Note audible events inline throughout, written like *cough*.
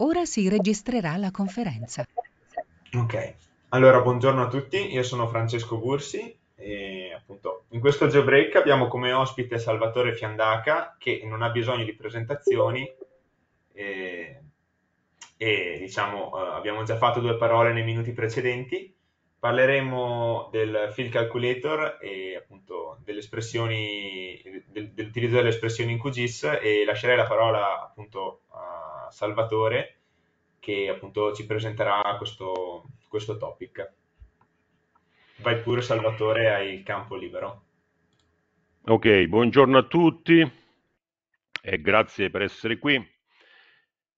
Ora si registrerà la conferenza. Ok, allora buongiorno a tutti, io sono Francesco Bursi e appunto in questo jailbreak abbiamo come ospite Salvatore Fiandaca che non ha bisogno di presentazioni e, e diciamo eh, abbiamo già fatto due parole nei minuti precedenti. Parleremo del field calculator e appunto delle espressioni, del, dell'utilizzo delle espressioni in QGIS e lascerei la parola appunto a Salvatore che appunto ci presenterà questo, questo topic. Vai pure Salvatore, hai il campo libero. Ok, buongiorno a tutti e grazie per essere qui.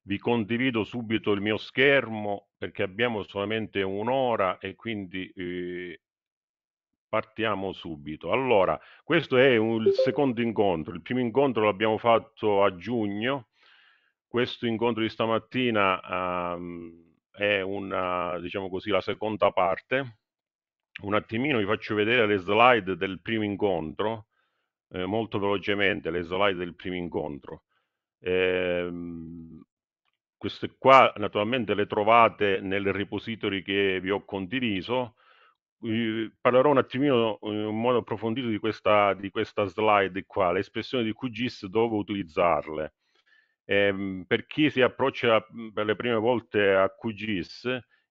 Vi condivido subito il mio schermo perché abbiamo solamente un'ora e quindi eh, partiamo subito. Allora, questo è un, il secondo incontro, il primo incontro l'abbiamo fatto a giugno questo incontro di stamattina um, è una, diciamo così, la seconda parte. Un attimino vi faccio vedere le slide del primo incontro, eh, molto velocemente le slide del primo incontro. Eh, queste qua naturalmente le trovate nel repository che vi ho condiviso. parlerò un attimino eh, in modo approfondito di questa, di questa slide qua, le espressioni di QGIS dove utilizzarle. Ehm, per chi si approccia mhmm, per le prime volte a QGIS,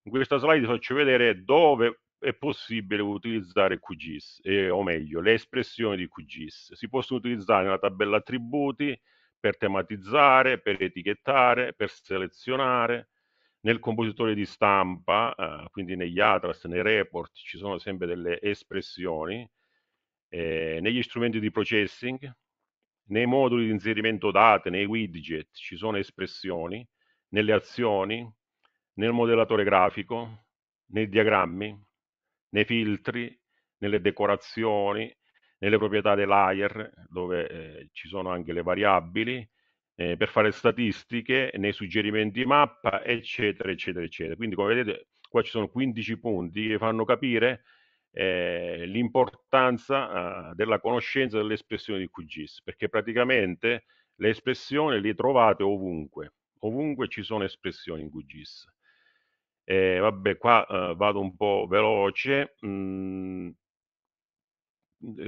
in questa slide faccio vedere dove è possibile utilizzare QGIS, eh, o meglio, le espressioni di QGIS. Si possono utilizzare nella tabella attributi per tematizzare, per etichettare, per selezionare, nel compositore di stampa, eh, quindi negli atlas, nei report, ci sono sempre delle espressioni, eh, negli strumenti di processing, nei moduli di inserimento date, nei widget, ci sono espressioni, nelle azioni, nel modellatore grafico, nei diagrammi, nei filtri, nelle decorazioni, nelle proprietà dei layer, dove eh, ci sono anche le variabili, eh, per fare statistiche, nei suggerimenti mappa, eccetera, eccetera, eccetera. Quindi come vedete qua ci sono 15 punti che fanno capire eh, l'importanza eh, della conoscenza delle espressioni di QGIS, perché praticamente le espressioni le trovate ovunque, ovunque ci sono espressioni in QGIS. Eh, vabbè, qua eh, vado un po' veloce, mm,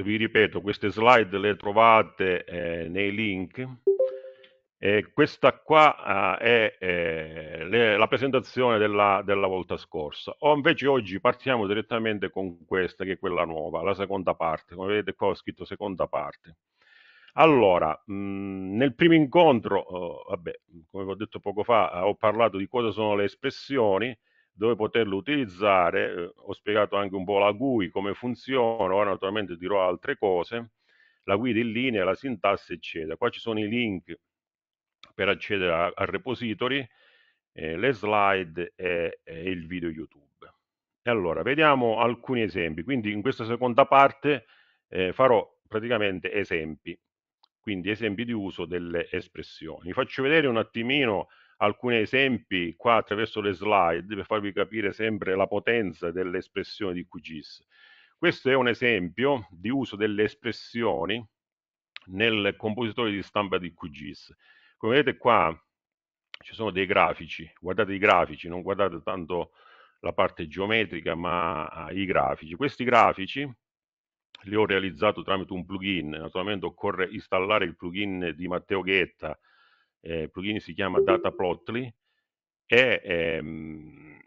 vi ripeto, queste slide le trovate eh, nei link eh, questa qua eh, è eh, le, la presentazione della, della, volta scorsa. O invece oggi partiamo direttamente con questa, che è quella nuova, la seconda parte. Come vedete qua ho scritto seconda parte. Allora, mh, mm, nel primo incontro, oh, vabbè, come ho detto poco fa, eh, ho parlato di cosa sono le espressioni, dove poterle utilizzare, eh, ho spiegato anche un po' la GUI, come funziona, ora naturalmente dirò altre cose, la guida in linea, la sintassi, eccetera. Qua ci sono i link per accedere al repository, eh, le slide e, e il video YouTube. E allora, vediamo alcuni esempi. Quindi in questa seconda parte eh, farò praticamente esempi, quindi esempi di uso delle espressioni. Vi faccio vedere un attimino alcuni esempi qua attraverso le slide per farvi capire sempre la potenza delle espressioni di QGIS. Questo è un esempio di uso delle espressioni nel compositore di stampa di QGIS. Come ecco, vedete qua ci sono dei grafici, guardate i grafici, non guardate tanto la parte geometrica ma ah, i grafici. Questi grafici li ho realizzato tramite un plugin, naturalmente occorre installare il plugin di Matteo Ghetta, eh, il plugin si chiama Dataplotly e ehm,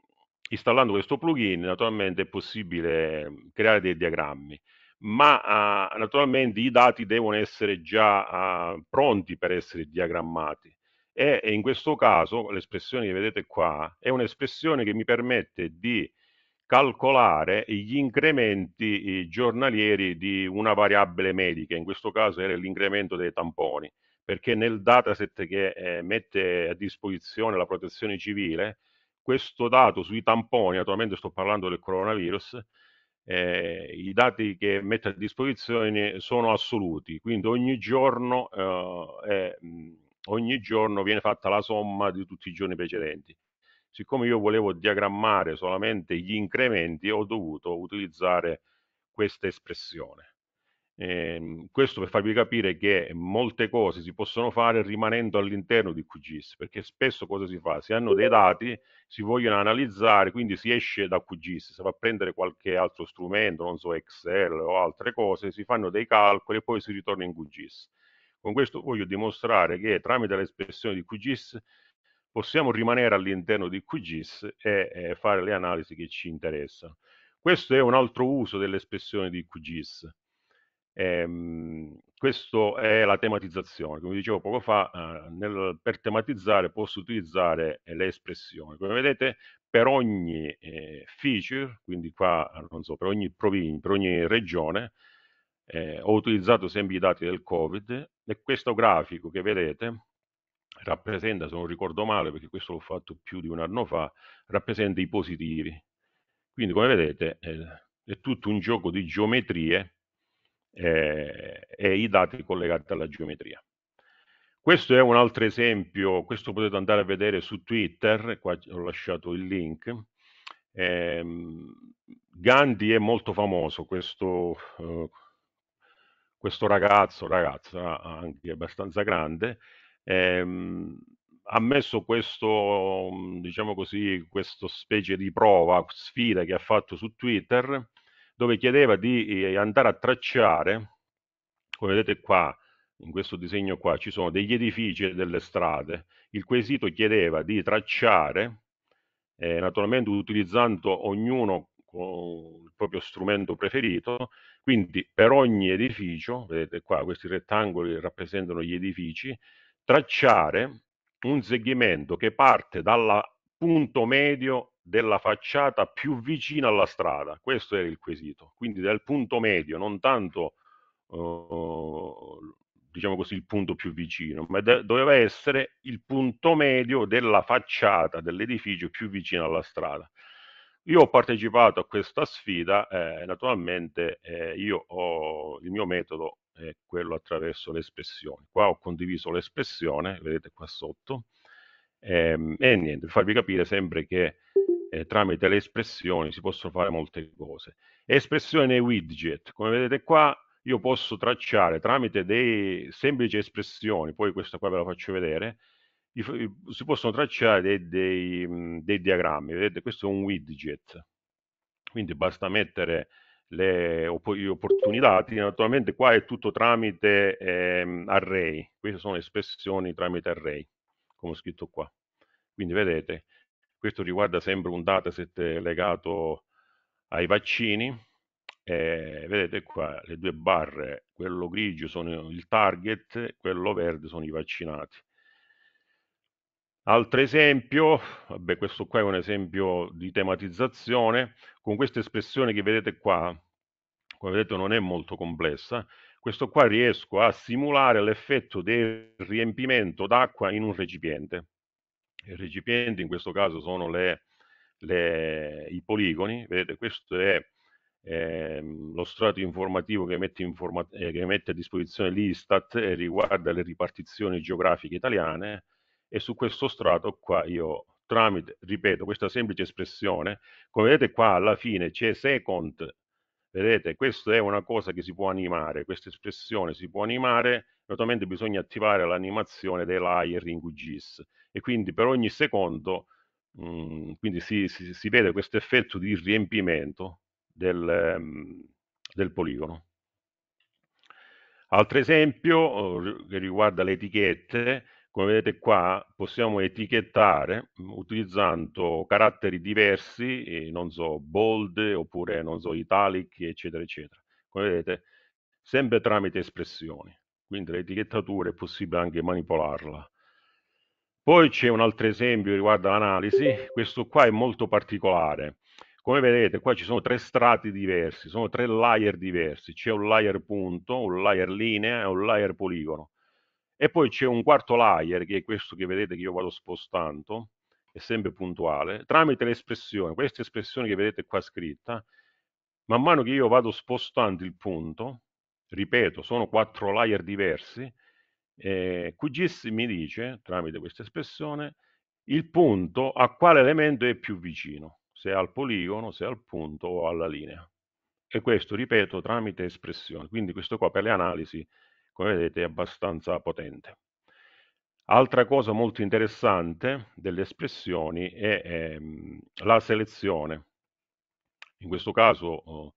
installando questo plugin naturalmente è possibile ehm, creare dei diagrammi ma eh, naturalmente i dati devono essere già eh, pronti per essere diagrammati e, e in questo caso l'espressione che vedete qua è un'espressione che mi permette di calcolare gli incrementi giornalieri di una variabile medica, in questo caso era l'incremento dei tamponi, perché nel dataset che eh, mette a disposizione la protezione civile, questo dato sui tamponi, naturalmente sto parlando del coronavirus, eh, i dati che mette a disposizione sono assoluti, quindi ogni giorno, eh, ogni giorno viene fatta la somma di tutti i giorni precedenti. Siccome io volevo diagrammare solamente gli incrementi, ho dovuto utilizzare questa espressione. Ehm, questo per farvi capire che molte cose si possono fare rimanendo all'interno di QGIS, perché spesso cosa si fa? Si hanno dei dati, si vogliono analizzare, quindi si esce da QGIS, si va a prendere qualche altro strumento, non so, Excel o altre cose, si fanno dei calcoli e poi si ritorna in QGIS. Con questo voglio dimostrare che tramite l'espressione di QGIS possiamo rimanere all'interno di QGIS e, e eh, fare le analisi che ci interessano. Questo è un altro uso dell'espressione di QGIS Ehm, questa è la tematizzazione. Come dicevo poco fa, eh, nel, per tematizzare posso utilizzare eh, le espressioni. Come vedete, per ogni eh, feature, quindi qua, eh, non so, per ogni provincia, per ogni regione, eh, ho utilizzato sempre i dati del Covid e questo grafico che vedete rappresenta, se non ricordo male, perché questo l'ho fatto più di un anno fa, rappresenta i positivi. Quindi, come vedete, è tutto un gioco di geometrie eh, e i dati collegati alla geometria. Questo è un altro esempio, questo potete andare a vedere su Twitter, qua ho lasciato il link. Eh, Gandhi è molto famoso, questo, eh, questo ragazzo, ragazza anche abbastanza grande, ehm, ha messo questo, diciamo così, questa specie di prova, sfida che ha fatto su Twitter, dove chiedeva di eh, andare a tracciare, come vedete qua, in questo disegno qua ci sono degli edifici e delle strade, il quesito chiedeva di tracciare, eh, naturalmente utilizzando ognuno il proprio strumento preferito, quindi per ogni edificio, vedete qua questi rettangoli rappresentano gli edifici, tracciare un segmento che parte dal punto medio della facciata più vicina alla strada? Questo era il quesito. Quindi dal punto medio, non tanto eh, diciamo così, il punto più vicino, ma de- doveva essere il punto medio della facciata dell'edificio più vicino alla strada. Io ho partecipato a questa sfida, eh, naturalmente eh, io ho, il mio metodo è quello attraverso l'espressione. espressioni. Qua ho condiviso l'espressione, vedete qua sotto, ehm, e niente, per farvi capire sempre che eh, tramite le espressioni si possono fare molte cose. Espressione nei widget, come vedete qua io posso tracciare tramite dei semplici espressioni, poi questa qua ve la faccio vedere, si possono tracciare dei, dei, dei diagrammi, vedete questo è un widget, quindi basta mettere le opportunità, dati. naturalmente qua è tutto tramite eh, array, queste sono espressioni tramite array, come ho scritto qua. Quindi vedete, questo riguarda sempre un dataset legato ai vaccini. Eh, vedete qua le due barre, quello grigio sono il target, quello verde sono i vaccinati. Altro esempio, vabbè, questo qua è un esempio di tematizzazione, con questa espressione che vedete qua, come vedete non è molto complessa, questo qua riesco a simulare l'effetto del riempimento d'acqua in un recipiente. Il recipiente in questo caso sono le, le, i poligoni, vedete questo è eh, lo strato informativo che mette, informa eh, che mette a disposizione l'Istat eh, riguarda le ripartizioni geografiche italiane e su questo strato qua io tramite, ripeto, questa semplice espressione, come vedete qua alla fine c'è second, vedete, questa è una cosa che si può animare, questa espressione si può animare, naturalmente bisogna attivare l'animazione dei layer in QGIS e quindi per ogni secondo mh, mm, quindi si, si, si vede questo effetto di riempimento del, mm, del poligono. Altro esempio eh, che riguarda le etichette, come vedete qua possiamo etichettare mm, utilizzando caratteri diversi, eh, non so, bold oppure non so, italic, eccetera, eccetera. Come vedete, sempre tramite espressioni, quindi l'etichettatura è possibile anche manipolarla. Poi c'è un altro esempio riguardo all'analisi, questo qua è molto particolare. Come vedete qua ci sono tre strati diversi, sono tre layer diversi, c'è un layer punto, un layer linea e un layer poligono. E poi c'è un quarto layer, che è questo che vedete che io vado spostando, è sempre puntuale, tramite l'espressione, questa espressione che vedete qua scritta, man mano che io vado spostando il punto, ripeto, sono quattro layer diversi, eh, QGIS mi dice, tramite questa espressione, il punto a quale elemento è più vicino, se al poligono, se al punto o alla linea. E questo, ripeto, tramite espressione. Quindi questo qua per le analisi, come vedete, è abbastanza potente. Altra cosa molto interessante delle espressioni è ehm, la selezione. In questo caso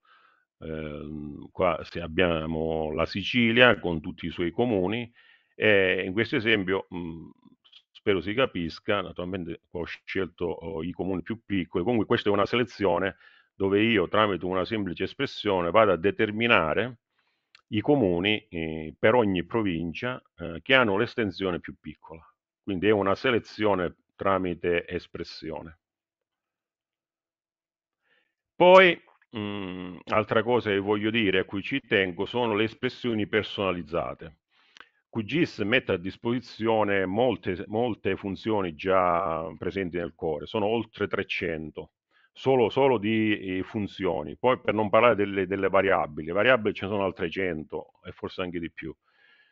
eh, qua abbiamo la Sicilia con tutti i suoi comuni, e eh, in questo esempio mh, mhmm, spero si capisca, naturalmente ho scelto oh, i comuni più piccoli, comunque questa è una selezione dove io tramite una semplice espressione vado a determinare i comuni eh, per ogni provincia eh, che hanno l'estensione più piccola. Quindi è una selezione tramite espressione. Poi, mh, mhmm, altra cosa che voglio dire, a cui ci tengo, sono le espressioni personalizzate. QGIS mette a disposizione molte, molte funzioni già presenti nel core, sono oltre 300. Solo, solo, di eh, funzioni. Poi per non parlare delle, delle, variabili, variabili ce ne sono altre 100 e forse anche di più.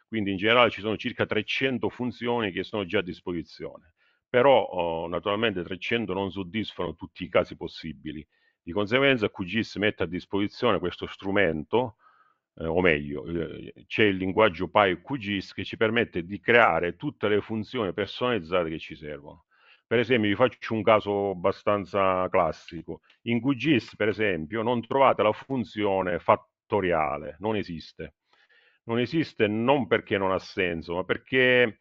Quindi in generale ci sono circa 300 funzioni che sono già a disposizione. Però eh, naturalmente 300 non soddisfano tutti i casi possibili. Di conseguenza QGIS mette a disposizione questo strumento eh, o meglio, eh, c'è il linguaggio PyQGIS che ci permette di creare tutte le funzioni personalizzate che ci servono. Per esempio, vi faccio un caso abbastanza classico. In QGIS, per esempio, non trovate la funzione fattoriale, non esiste. Non esiste non perché non ha senso, ma perché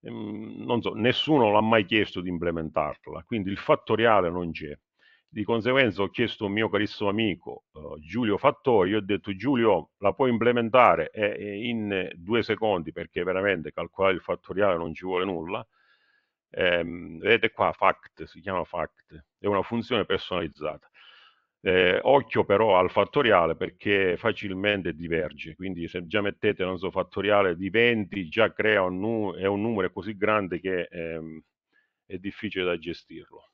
ehm, so, nessuno l'ha mai chiesto di implementarla, quindi il fattoriale non c'è. Di conseguenza ho chiesto a un mio carissimo amico uh, Giulio Fattori, io ho detto Giulio la puoi implementare e, in due secondi perché veramente calcolare il fattoriale non ci vuole nulla. Ehm, vedete qua fact, si chiama fact, è una funzione personalizzata. Eh, occhio però al fattoriale perché facilmente diverge, quindi se già mettete, non so, fattoriale di 20 già crea un, nu- un numero così grande che ehm, è difficile da gestirlo.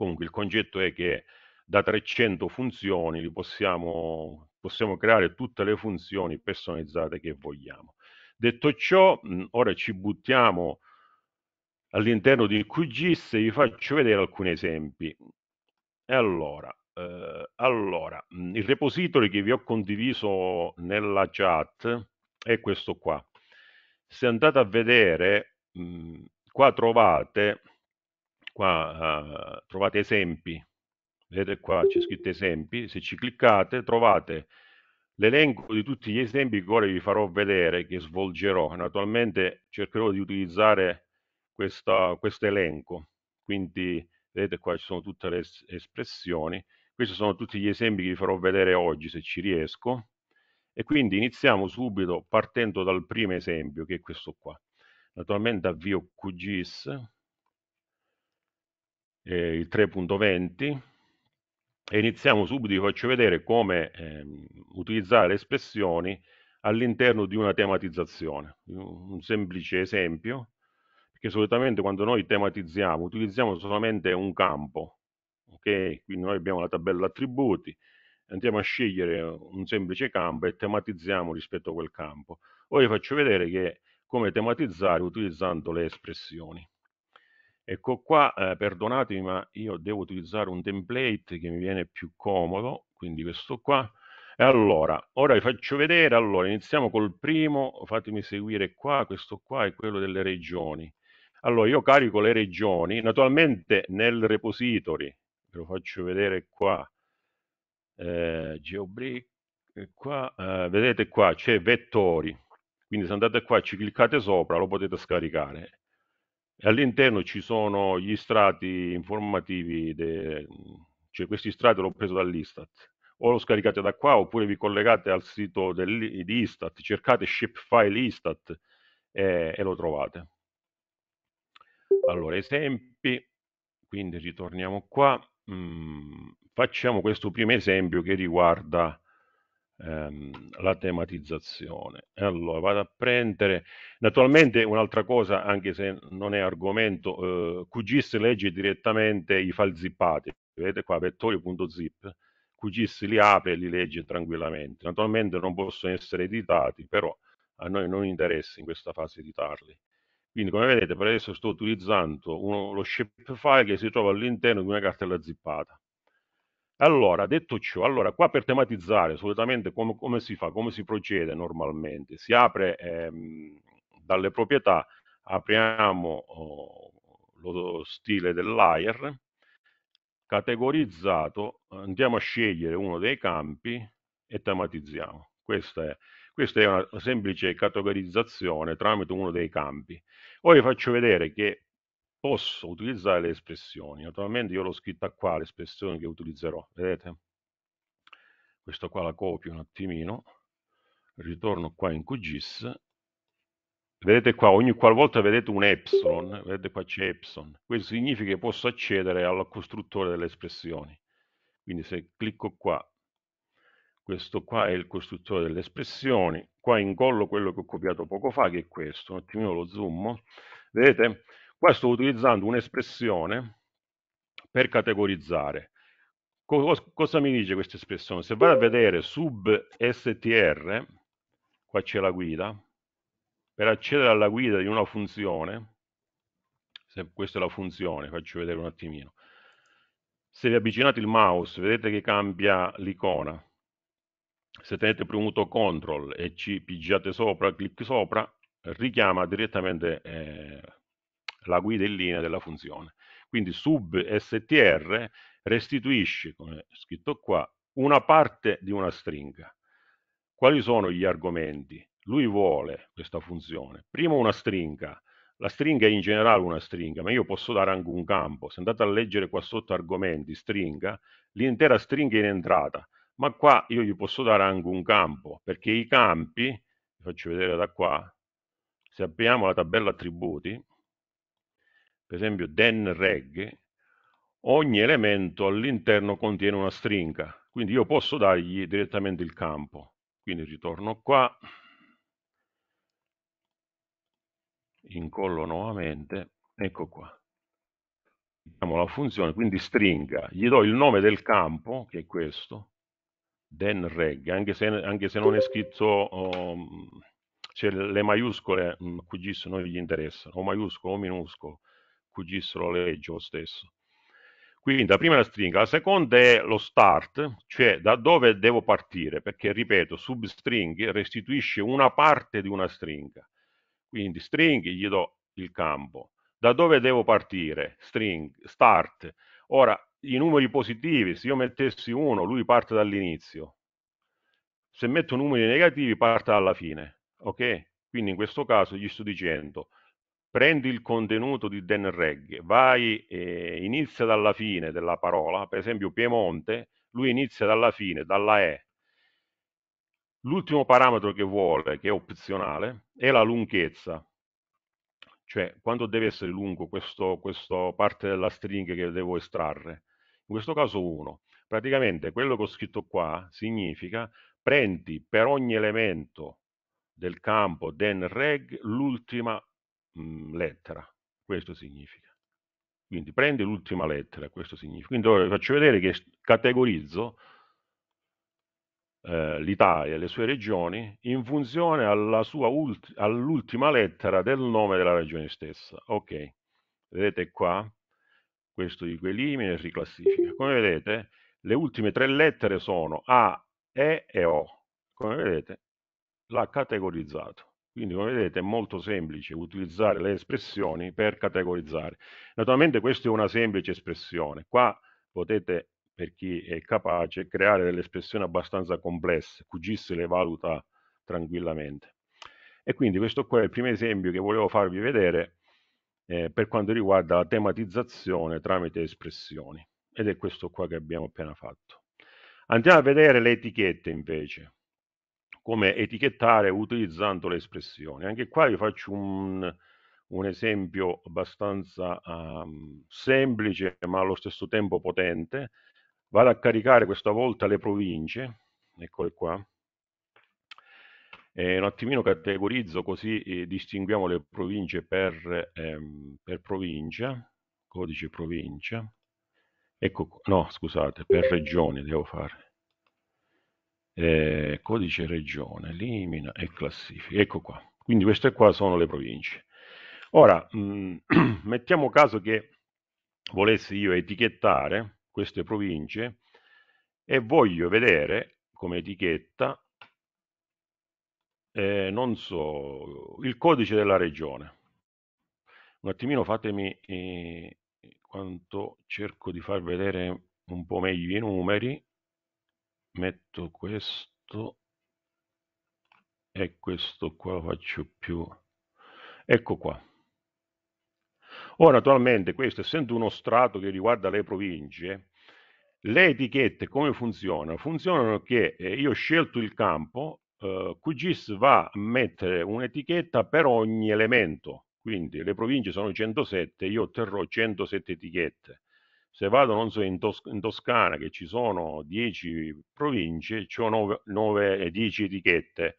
Comunque il concetto è che da 300 funzioni li possiamo, possiamo creare tutte le funzioni personalizzate che vogliamo. Detto ciò, ora ci buttiamo all'interno di QGIS e vi faccio vedere alcuni esempi. E allora, eh, allora, il repository che vi ho condiviso nella chat è questo qua. Se andate a vedere, mh, qua trovate qua uh, trovate esempi, vedete qua c'è scritto esempi, se ci cliccate trovate l'elenco di tutti gli esempi che ora vi farò vedere, che svolgerò. Naturalmente cercherò di utilizzare questo quest elenco, quindi vedete qua ci sono tutte le espressioni, questi sono tutti gli esempi che vi farò vedere oggi se ci riesco. E quindi iniziamo subito partendo dal primo esempio, che è questo qua. Naturalmente avvio QGIS, eh, il 3.20 e iniziamo subito, vi faccio vedere come ehm, utilizzare le espressioni all'interno di una tematizzazione. Un semplice esempio, perché solitamente quando noi tematizziamo utilizziamo solamente un campo, ok? Quindi noi abbiamo la tabella attributi, andiamo a scegliere un semplice campo e tematizziamo rispetto a quel campo. Ora vi faccio vedere che, come tematizzare utilizzando le espressioni. Ecco qua, eh, perdonatemi, ma io devo utilizzare un template che mi viene più comodo, quindi questo qua. E allora, ora vi faccio vedere, allora iniziamo col primo, fatemi seguire qua, questo qua è quello delle regioni. Allora, io carico le regioni, naturalmente nel repository, ve lo faccio vedere qua, eh, GeoBrick, eh, qua, eh, vedete qua c'è vettori, quindi se andate qua ci cliccate sopra lo potete scaricare all'interno ci sono gli strati informativi, de... cioè questi strati l'ho preso dall'Istat, o lo scaricate da qua oppure vi collegate al sito del... di Istat, cercate shapefile Istat e... e lo trovate. Allora, esempi, quindi ritorniamo qua, mm, facciamo questo primo esempio che riguarda ehm, la tematizzazione. Allora, vado a prendere, naturalmente un'altra cosa, anche se non è argomento, eh, QGIS legge direttamente i file zippati, vedete qua, vettorio.zip, QGIS li apre e li legge tranquillamente. Naturalmente non possono essere editati, però a noi non interessa in questa fase editarli. Quindi come vedete per adesso sto utilizzando uno, lo shape file che si trova all'interno di una cartella zippata. Allora, detto ciò, allora qua per tematizzare solitamente come, come si fa, come si procede normalmente? Si apre ehm, dalle proprietà, apriamo oh, lo stile dell'air, categorizzato, andiamo a scegliere uno dei campi e tematizziamo. Questa è, questa è una semplice categorizzazione tramite uno dei campi. Ora vi faccio vedere che posso utilizzare le espressioni. Naturalmente io l'ho scritta qua, le espressioni che utilizzerò, vedete? Questo qua la copio un attimino, ritorno qua in QGIS, vedete qua, ogni qualvolta vedete un epsilon, vedete qua c'è epsilon, questo significa che posso accedere al costruttore delle espressioni. Quindi se clicco qua, questo qua è il costruttore delle espressioni, qua incollo quello che ho copiato poco fa, che è questo, un attimino lo zoom, vedete? Qua sto utilizzando un'espressione per categorizzare. Co cosa mi dice questa espressione? Se vai a vedere sub str, qua c'è la guida, per accedere alla guida di una funzione, se questa è la funzione, faccio vedere un attimino, se vi avvicinate il mouse vedete che cambia l'icona, se tenete premuto CTRL e ci pigiate sopra, clic sopra, richiama direttamente eh, la guida in linea della funzione. Quindi substr restituisce, come è scritto qua, una parte di una stringa. Quali sono gli argomenti? Lui vuole questa funzione. Prima una stringa, la stringa è in generale una stringa, ma io posso dare anche un campo. Se andate a leggere qua sotto argomenti, stringa, l'intera stringa è in entrata, ma qua io gli posso dare anche un campo, perché i campi, vi faccio vedere da qua, se apriamo la tabella attributi, per esempio den reg, ogni elemento all'interno contiene una stringa, quindi io posso dargli direttamente il campo. Quindi ritorno qua, incollo nuovamente, ecco qua. Diamo la funzione, quindi stringa, gli do il nome del campo, che è questo, den reg, anche se, anche se non è scritto, um, cioè le maiuscole mh, mm, qui non gli interessano, o maiuscolo o minuscolo, cugissero la legge lo stesso. Quindi la prima è la stringa, la seconda è lo start, cioè da dove devo partire, perché ripeto, substring restituisce una parte di una stringa. Quindi string gli do il campo. Da dove devo partire? String, start. Ora, i numeri positivi, se io mettessi uno, lui parte dall'inizio. Se metto numeri negativi, parte dalla fine. Ok? Quindi in questo caso gli sto dicendo prendi il contenuto di Den Reg, vai, eh, inizia dalla fine della parola, per esempio Piemonte, lui inizia dalla fine, dalla E. L'ultimo parametro che vuole, che è opzionale, è la lunghezza. Cioè, quanto deve essere lungo questa parte della stringa che devo estrarre? In questo caso 1. Praticamente quello che ho scritto qua significa prendi per ogni elemento del campo den reg l'ultima mh, mhmm, lettera, questo significa. Quindi prendi l'ultima lettera, questo significa. Quindi ora vi faccio vedere che categorizzo eh, l'Italia e le sue regioni in funzione all'ultima lettera del nome della regione stessa. Ok, vedete qua, questo di elimina e riclassifica. Come vedete, le ultime tre lettere sono A, E e O. Come vedete, l'ha categorizzato. Quindi come vedete è molto semplice utilizzare le espressioni per categorizzare. Naturalmente questa è una semplice espressione, qua potete, per chi è capace, creare delle espressioni abbastanza complesse, QGIS le valuta tranquillamente. E quindi questo qua è il primo esempio che volevo farvi vedere eh, per quanto riguarda la tematizzazione tramite espressioni. Ed è questo qua che abbiamo appena fatto. Andiamo a vedere le etichette invece come etichettare utilizzando le espressioni. Anche qua vi faccio un, un esempio abbastanza um, semplice ma allo stesso tempo potente. Vado a caricare questa volta le province, eccole qua. E eh, un attimino categorizzo così eh, distinguiamo le province per, ehm, per provincia, codice provincia. Ecco, no, scusate, per regioni devo fare eh, codice regione, elimina e classifica. Ecco qua. Quindi queste qua sono le province. Ora, mh, mm, *clears throat* mettiamo caso che volessi io etichettare queste province e voglio vedere come etichetta eh, non so, il codice della regione. Un attimino fatemi eh, quanto cerco di far vedere un po' meglio i numeri metto questo e questo qua lo faccio più ecco qua ora naturalmente questo essendo uno strato che riguarda le province le etichette come funzionano? Funzionano che eh, io ho scelto il campo, eh, QGIS va a mettere un'etichetta per ogni elemento, quindi le province sono 107, io otterrò 107 etichette. Se vado, non so, in, Tos- in Toscana che ci sono 10 province, ho 9-10 etichette,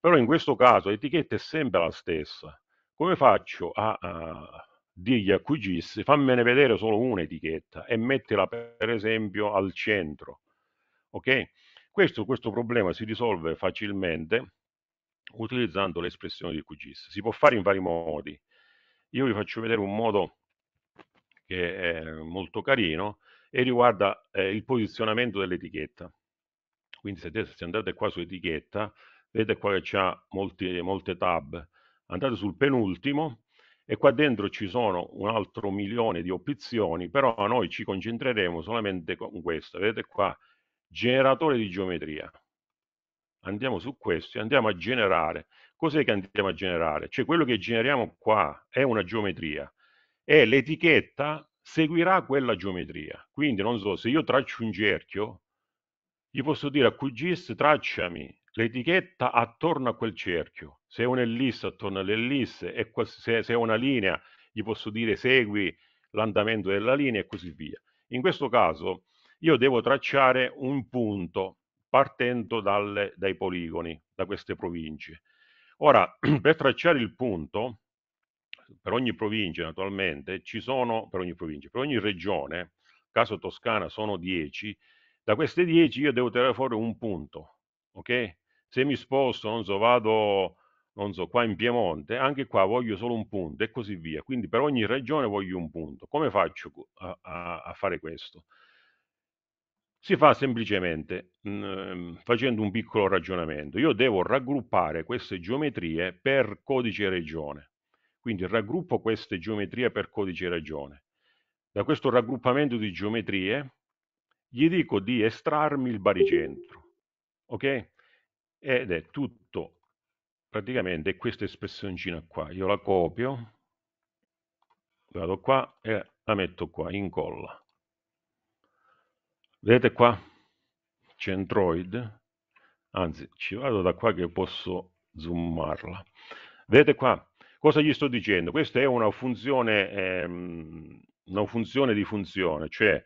però in questo caso l'etichetta è sempre la stessa. Come faccio a, a dirgli a QGIS fammene vedere solo un'etichetta e mettila per esempio al centro? Ok? Questo, questo problema si risolve facilmente utilizzando l'espressione di QGIS. Si può fare in vari modi. Io vi faccio vedere un modo che è molto carino e riguarda eh, il posizionamento dell'etichetta. Quindi se, se, andate qua su etichetta, vedete qua che c'è molte tab, andate sul penultimo e qua dentro ci sono un altro milione di opzioni, però noi ci concentreremo solamente con questo. Vedete qua, generatore di geometria. Andiamo su questo e andiamo a generare. Cos'è che andiamo a generare? Cioè quello che generiamo qua è una geometria e l'etichetta seguirà quella geometria. Quindi non so, se io traccio un cerchio, gli posso dire a QGIS tracciami l'etichetta attorno a quel cerchio. Se è un'ellisse attorno all'ellisse e se è una linea gli posso dire segui l'andamento della linea e così via. In questo caso io devo tracciare un punto partendo dalle, dai poligoni, da queste province. Ora, *clears throat* per tracciare il punto, per ogni provincia naturalmente, ci sono, per ogni provincia, per ogni regione, caso Toscana sono 10, da queste 10 io devo tirare fuori un punto, ok? Se mi sposto, non so, vado, non so, qua in Piemonte, anche qua voglio solo un punto e così via. Quindi per ogni regione voglio un punto. Come faccio a, a, a fare questo? Si fa semplicemente mh, mm, facendo un piccolo ragionamento. Io devo raggruppare queste geometrie per codice regione. Quindi raggruppo queste geometrie per codice ragione. Da questo raggruppamento di geometrie gli dico di estrarmi il baricentro. Ok? Ed è tutto praticamente questa espressioncina qua. Io la copio, vado qua e la metto qua, incolla. Vedete qua? Centroid. Anzi, ci vado da qua che posso zoomarla. Vedete qua? Cosa gli sto dicendo? Questa è una funzione, ehm, una funzione di funzione, cioè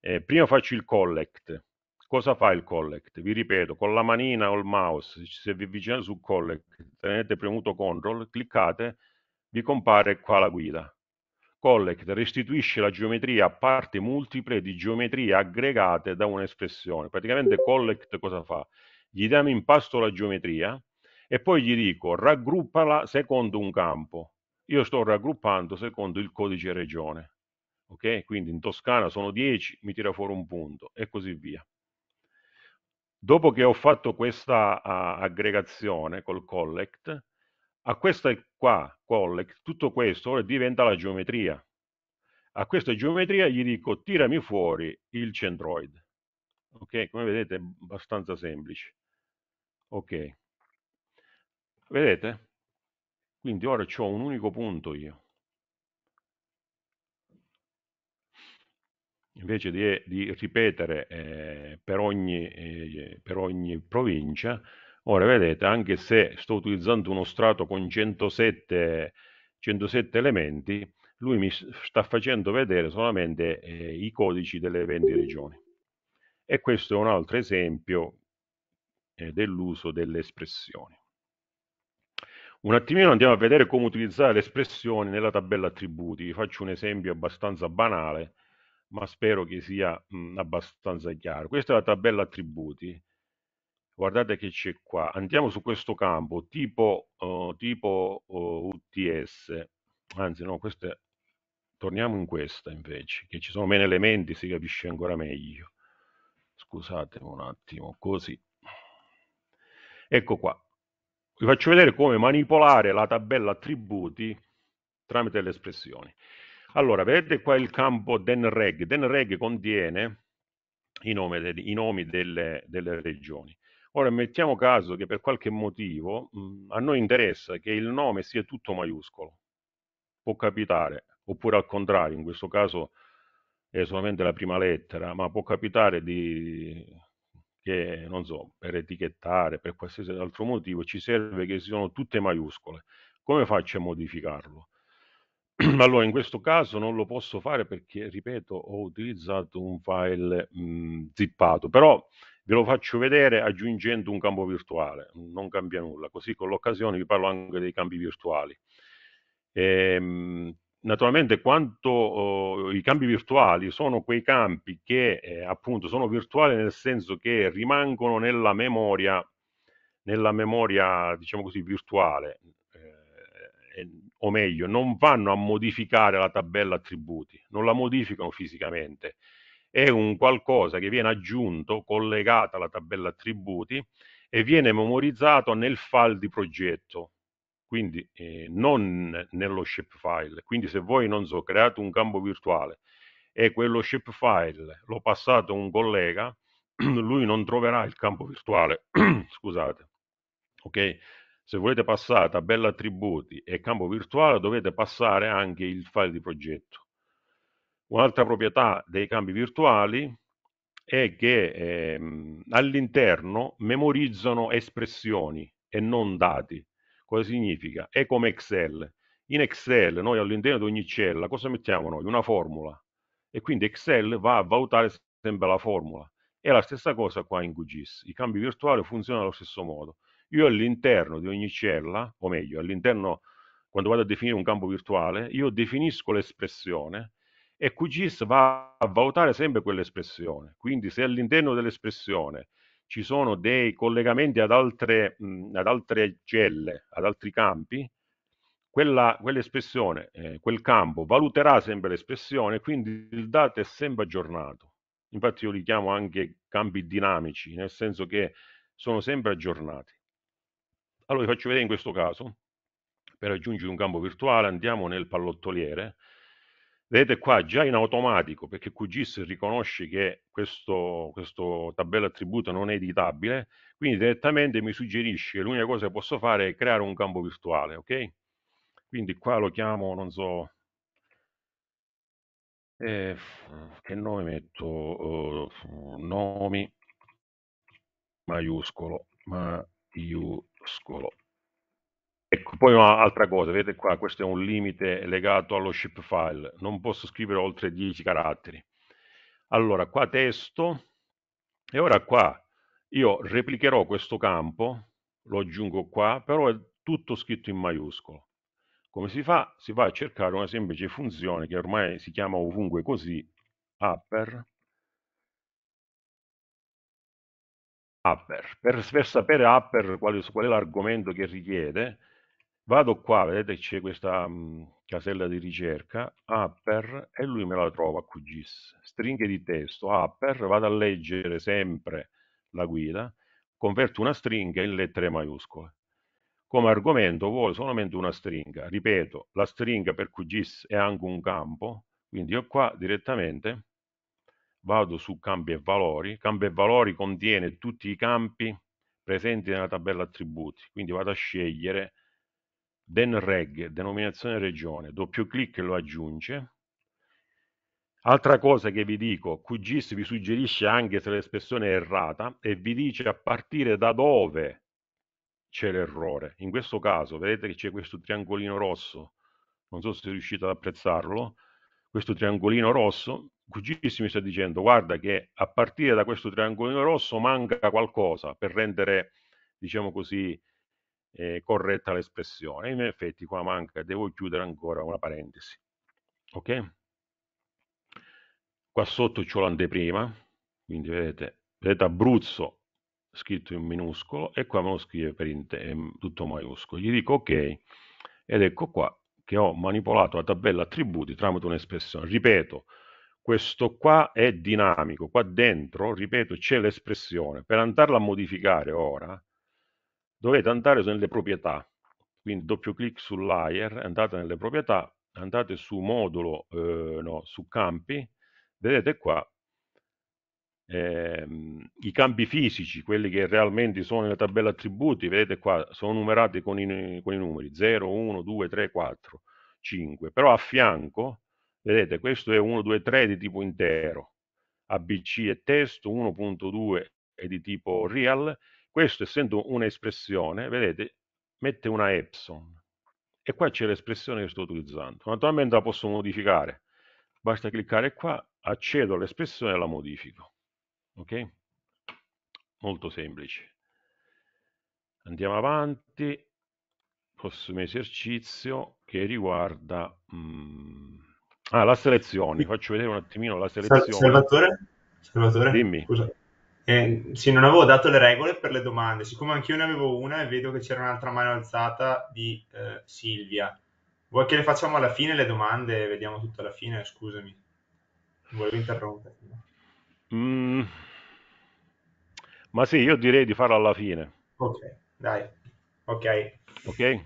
eh, prima faccio il collect. Cosa fa il collect? Vi ripeto, con la manina o il mouse, se vi avvicinate sul collect, tenete premuto control, cliccate, vi compare qua la guida. Collect restituisce la geometria a parti multiple di geometrie aggregate da un'espressione. Praticamente collect cosa fa? Gli diamo in pasto la geometria, e poi gli dico raggruppala secondo un campo. Io sto raggruppando secondo il codice regione. Ok? Quindi in Toscana sono 10, mi tira fuori un punto e così via. Dopo che ho fatto questa uh, aggregazione col collect, a questa qua collect, tutto questo diventa la geometria. A questa geometria gli dico tirami fuori il centroid. Ok, come vedete è abbastanza semplice. Ok. Vedete? Quindi ora ho un unico punto io. Invece di, eh, di ripetere eh, per, ogni, eh, per ogni provincia, Ora vedete, anche se sto utilizzando uno strato con 107, 107 elementi, lui mi sta facendo vedere solamente eh, i codici delle 20 regioni. E questo è un altro esempio eh, dell'uso delle espressioni. Un attimino andiamo a vedere come utilizzare le espressioni nella tabella attributi. Vi faccio un esempio abbastanza banale, ma spero che sia mh, abbastanza chiaro. Questa è la tabella attributi. Guardate che c'è qua. Andiamo su questo campo tipo, uh, tipo uh, eh, UTS. Anzi, no, è... torniamo in questa invece, che ci sono meno elementi, si capisce ancora meglio. Scusatemi un attimo, così. Ecco qua, vi faccio vedere come manipolare la tabella attributi tramite le espressioni. Allora, vedete qua il campo denreg. Denreg contiene i nomi, de i nomi delle, delle, regioni. Ora, mettiamo caso che per qualche motivo mh, a noi interessa che il nome sia tutto maiuscolo. Può capitare, oppure al contrario, in questo caso è solamente la prima lettera, ma può capitare di perché, non so, per etichettare, per qualsiasi altro motivo, ci serve che siano tutte maiuscole. Come faccio a modificarlo? *clears throat* Allora, in questo caso non lo posso fare perché, ripeto, ho utilizzato un file mh, mm, zippato, però ve lo faccio vedere aggiungendo un campo virtuale, non cambia nulla, così con l'occasione vi parlo anche dei campi virtuali. Ehm, naturalmente quanto eh, i campi virtuali sono quei campi che eh, appunto sono virtuali nel senso che rimangono nella memoria, nella memoria diciamo così, virtuale, eh, o meglio, non vanno a modificare la tabella attributi, non la modificano fisicamente, è un qualcosa che viene aggiunto, collegato alla tabella attributi e viene memorizzato nel file di progetto quindi eh, non nello shapefile. Quindi se voi, non so, create un campo virtuale e quello shapefile lo passate a un collega, *clears throat* lui non troverà il campo virtuale, *clears throat* scusate, ok? Se volete passare tabella attributi e campo virtuale dovete passare anche il file di progetto. Un'altra proprietà dei campi virtuali è che ehm, all'interno memorizzano espressioni e non dati. Cosa significa? È come Excel. In Excel noi all'interno di ogni cella cosa mettiamo noi? Una formula. E quindi Excel va a valutare sempre la formula. È la stessa cosa qua in QGIS. I cambi virtuali funzionano allo stesso modo. Io all'interno di ogni cella, o meglio, all'interno, quando vado a definire un campo virtuale, io definisco l'espressione e QGIS va a valutare sempre quell'espressione. Quindi se all'interno dell'espressione ci sono dei collegamenti ad altre, mh, ad altre celle, ad altri campi, quella, quell'espressione, eh, quel campo valuterà sempre l'espressione, quindi il dato è sempre aggiornato. Infatti io li chiamo anche campi dinamici, nel senso che sono sempre aggiornati. Allora vi faccio vedere in questo caso, per aggiungere un campo virtuale andiamo nel pallottoliere, Vedete qua, già in automatico, perché QGIS riconosce che questo, questo tabella attributo non è editabile, quindi direttamente mi suggerisce che l'unica cosa che posso fare è creare un campo virtuale, ok? Quindi qua lo chiamo, non so, eh, che nome metto? Uh, nomi maiuscolo, maiuscolo. Ecco, poi un'altra cosa, vedete qua, questo è un limite legato allo ship file, non posso scrivere oltre 10 caratteri. Allora, qua testo, e ora qua io replicherò questo campo, lo aggiungo qua, però è tutto scritto in maiuscolo. Come si fa? Si va a cercare una semplice funzione che ormai si chiama ovunque così, upper, upper. Per, per sapere upper qual, qual è l'argomento che richiede, Vado qua, vedete c'è questa mh, mhmm, casella di ricerca, upper, e lui me la trova QGIS. Stringhe di testo, upper, vado a leggere sempre la guida, converto una stringa in lettere maiuscole. Come argomento vuole solamente una stringa. Ripeto, la stringa per QGIS è anche un campo, quindi io qua direttamente vado su campi e valori. Campi e valori contiene tutti i campi presenti nella tabella attributi, quindi vado a scegliere den reg, denominazione regione, doppio clic lo aggiunge. Altra cosa che vi dico, QGIS vi suggerisce anche se l'espressione è errata e vi dice a partire da dove c'è l'errore. In questo caso vedete che c'è questo triangolino rosso, non so se riuscite ad apprezzarlo, questo triangolino rosso, QGIS mi sta dicendo guarda che a partire da questo triangolino rosso manca qualcosa per rendere, diciamo così, eh, corretta l'espressione. In effetti qua manca, devo chiudere ancora una parentesi. Ok? Qua sotto c'ho l'anteprima, quindi vedete, vedete Abruzzo scritto in minuscolo e qua me lo scrive per eh, tutto maiuscolo. Gli dico ok ed ecco qua che ho manipolato la tabella attributi tramite un'espressione. Ripeto, questo qua è dinamico, qua dentro, ripeto, c'è l'espressione. Per andarla a modificare ora, dovete andare nelle proprietà, quindi doppio clic su layer, andate nelle proprietà, andate su modulo, eh, no, su campi, vedete qua eh, i campi fisici, quelli che realmente sono nella tabella attributi, vedete qua, sono numerati con i, con i numeri 0, 1, 2, 3, 4, 5, però a fianco, vedete, questo è 1, 2, 3 di tipo intero, ABC è testo, 1.2 è di tipo real questo essendo un'espressione, vedete, mette una epsilon. E qua c'è l'espressione che sto utilizzando. Naturalmente la posso modificare. Basta cliccare qua, accedo all'espressione e la modifico. Ok? Molto semplice. Andiamo avanti. Prossimo esercizio che riguarda... Mm, ah, la selezione. Vi faccio vedere un attimino la selezione. Salvatore? Salvatore? Dimmi. Scusa eh, sì, non avevo dato le regole per le domande, siccome anch'io ne avevo una e vedo che c'era un'altra mano alzata di eh, Silvia. Vuoi che le facciamo alla fine le domande? Vediamo tutto alla fine, scusami. Volevo interromperti. Mm. Ma sì, io direi di farlo alla fine. Ok, dai. Ok. Ok.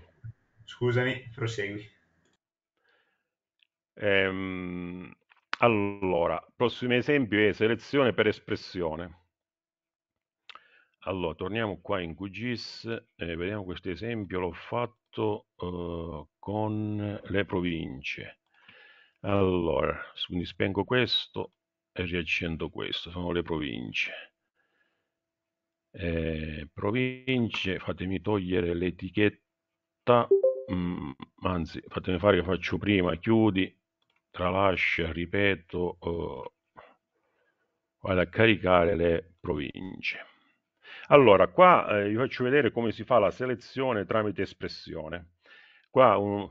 Scusami, prosegui. Ehm, allora, prossimo esempio è selezione per espressione. Allora, torniamo qua in QGIS e vediamo questo esempio, l'ho fatto uh, con le province. Allora, quindi spengo questo e riaccendo questo, sono le province. Eh, province, fatemi togliere l'etichetta, mm, anzi, fatemi fare che faccio prima, chiudi, tralascia, ripeto, uh, vado a caricare le province. Allora, qua eh, vi faccio vedere come si fa la selezione tramite espressione. Qua un,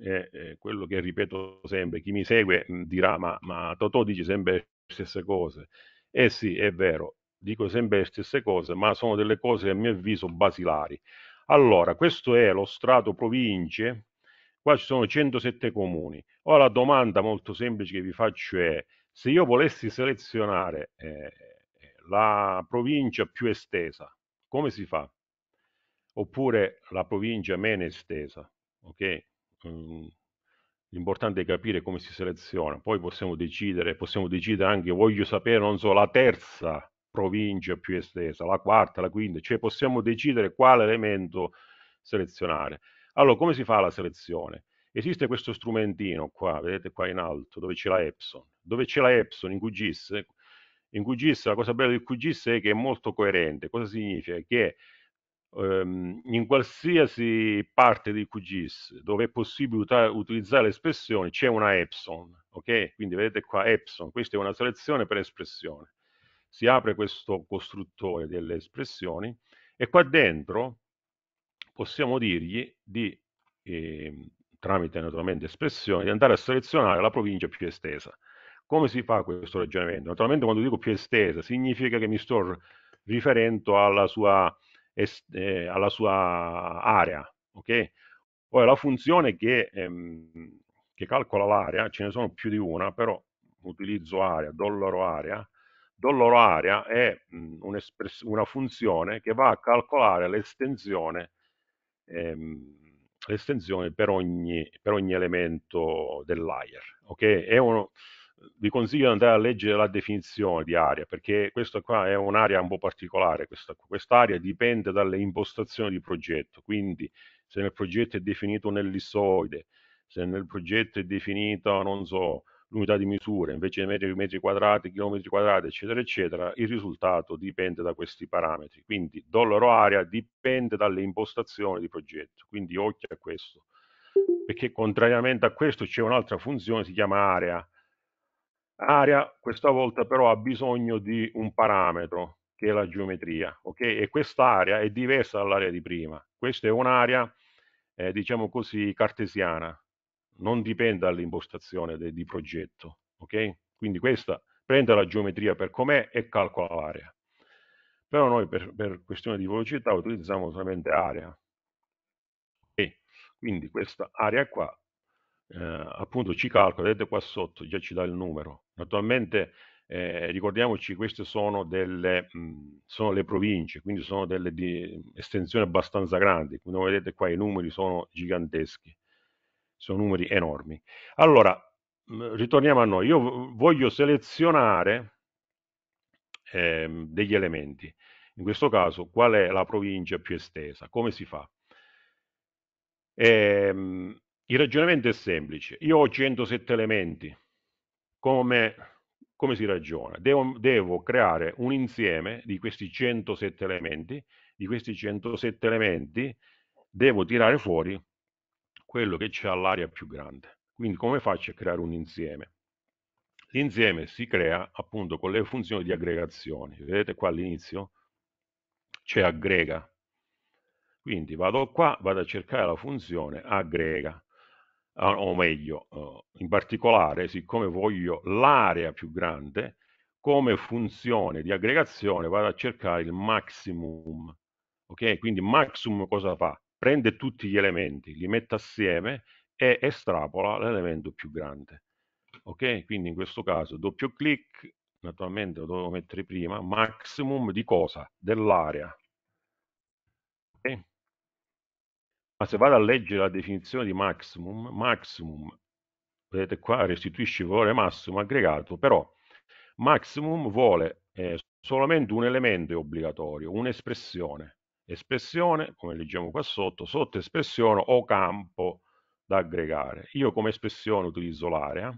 eh, eh, quello che ripeto sempre, chi mi segue mm, dirà ma, ma Totò dice sempre le stesse cose. Eh sì, è vero, dico sempre le stesse cose, ma sono delle cose a mio avviso basilari. Allora, questo è lo strato province, qua ci sono 107 comuni. Ora la domanda molto semplice che vi faccio è, se io volessi selezionare eh, la provincia più estesa. Come si fa? Oppure la provincia meno estesa, ok? Ehm, l'importante è capire come si seleziona, poi possiamo decidere, possiamo decidere anche, voglio sapere, non so, la terza provincia più estesa, la quarta, la quinta, cioè possiamo decidere quale elemento selezionare. Allora, come si fa la selezione? Esiste questo strumentino qua, vedete qua in alto, dove c'è la Epson. Dove c'è la Epson in QGIS in QGIS, la cosa bella di QGIS è che è molto coerente. Cosa significa? Che ehm, in qualsiasi parte di QGIS dove è possibile utilizzare le espressioni c'è una Epson, ok? Quindi vedete qua Epson, questa è una selezione per espressione. Si apre questo costruttore delle espressioni e qua dentro possiamo dirgli di, eh, tramite naturalmente espressioni, di andare a selezionare la provincia più estesa. Come si fa questo ragionamento? Naturalmente quando dico più estesa significa che mi sto riferendo alla sua, eh, alla sua area, ok? Ora la funzione che, ehm, che calcola l'area, ce ne sono più di una, però utilizzo area, dollaro area, dollaro area è mhmm, un una funzione che va a calcolare l'estensione ehm, per, ogni, per ogni elemento del layer. Okay? È uno, vi consiglio di andare a leggere la definizione di area, perché questa qua è un'area un po' particolare, questa, quest'area dipende dalle impostazioni di progetto, quindi se nel progetto è definito un ellissoide, se nel progetto è definita, non so, l'unità di misura, invece metri, metri quadrati, chilometri quadrati, eccetera, eccetera, il risultato dipende da questi parametri. Quindi dollaro area dipende dalle impostazioni di progetto, quindi occhio a questo. Perché contrariamente a questo c'è un'altra funzione, si chiama area, aria questa volta però ha bisogno di un parametro che è la geometria, ok? E quest'area è diversa dall'area di prima. Questa è un'area, eh, diciamo così, cartesiana, non dipende dall'impostazione di progetto, ok? Quindi questa prende la geometria per com'è e calcola l'area. Però noi per, per questione di velocità utilizziamo solamente area. E quindi questa area qua eh, appunto ci calcola, vedete qua sotto, già ci dà il numero. Naturalmente eh, ricordiamoci queste sono, delle, mh, mm, sono le province, quindi sono delle di, estensioni abbastanza grandi, quindi come vedete qua i numeri sono giganteschi, sono numeri enormi. Allora, mh, mm, ritorniamo a noi, io voglio selezionare eh, degli elementi, in questo caso qual è la provincia più estesa, come si fa? E, ehm, il ragionamento è semplice. Io ho 107 elementi. Come, come si ragiona? Devo, devo, creare un insieme di questi 107 elementi. Di questi 107 elementi devo tirare fuori quello che c'è all'area più grande. Quindi come faccio a creare un insieme? L'insieme si crea appunto con le funzioni di aggregazione. Vedete qua all'inizio c'è aggrega. Quindi vado qua, vado a cercare la funzione aggrega. Ah, o meglio, eh, in particolare, siccome voglio l'area più grande, come funzione di aggregazione vado a cercare il maximum. Ok? Quindi maximum cosa fa? Prende tutti gli elementi, li mette assieme e estrapola l'elemento più grande. Ok? Quindi in questo caso doppio clic, naturalmente lo dovevo mettere prima, maximum di cosa? Dell'area. Okay? Ma se vado a leggere la definizione di maximum, maximum, vedete qua, restituisce il valore massimo aggregato, però maximum vuole eh, solamente un elemento obbligatorio, un'espressione. Espressione, come leggiamo qua sotto, sotto espressione o campo da aggregare. Io come espressione utilizzo l'area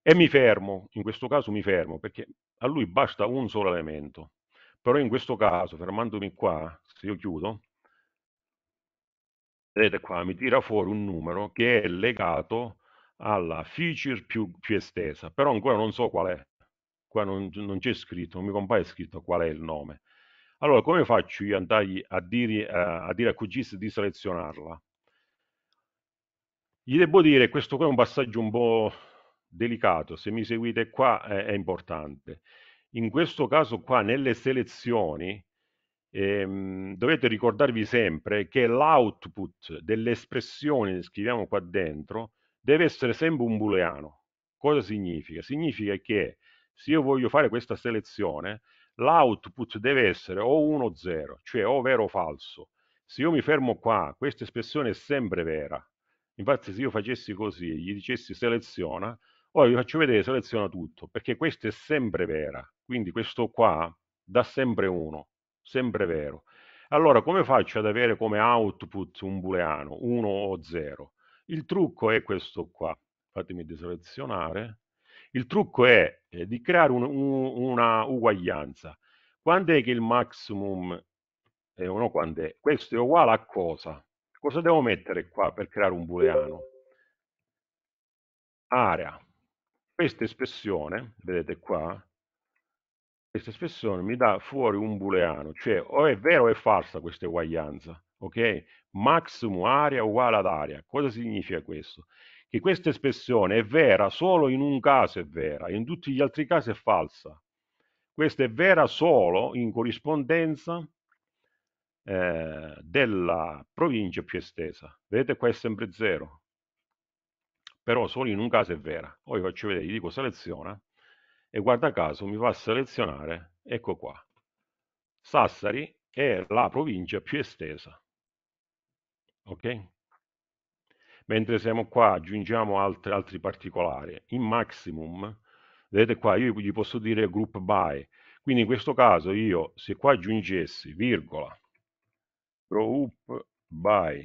e mi fermo, in questo caso mi fermo, perché a lui basta un solo elemento. Però in questo caso, fermandomi qua, se io chiudo, vedete qua, mi tira fuori un numero che è legato alla feature più, più estesa, però ancora non so qual è, qua non, non c'è scritto, non mi compare scritto qual è il nome. Allora, come faccio io andargli a dire, a dire a QGIS di selezionarla? Gli devo dire, questo qua è un passaggio un po' delicato, se mi seguite qua è, è importante. In questo caso qua, nelle selezioni, ehm, dovete ricordarvi sempre che l'output dell'espressione che scriviamo qua dentro deve essere sempre un booleano. Cosa significa? Significa che se io voglio fare questa selezione, l'output deve essere o 1 o 0, cioè o vero o falso. Se io mi fermo qua, questa espressione è sempre vera. Infatti se io facessi così e gli dicessi seleziona, ora vi faccio vedere seleziona tutto, perché questa è sempre vera. Quindi questo qua dà sempre 1 sempre vero. Allora come faccio ad avere come output un booleano, 1 o 0? Il trucco è questo qua, fatemi deselezionare. Il trucco è eh, di creare un, un, una uguaglianza. Quando è che il maximum è 1? Quando è? Questo è uguale a cosa? Cosa devo mettere qua per creare un booleano? Area. Questa espressione, vedete qua, questa espressione mi dà fuori un booleano, cioè o è vera o è falsa questa uguaglianza, ok? Maximum area uguale ad area. Cosa significa questo? Che questa espressione è vera solo in un caso è vera, in tutti gli altri casi è falsa. Questa è vera solo in corrispondenza eh, della provincia più estesa. Vedete qua è sempre zero, però solo in un caso è vera. Poi vi faccio vedere, gli dico seleziona e guarda caso mi fa selezionare, ecco qua, Sassari è la provincia più estesa. Ok? Mentre siamo qua aggiungiamo altri, altri particolari. In maximum, vedete qua, io gli posso dire group by. Quindi in questo caso io, se qua aggiungessi virgola, group by,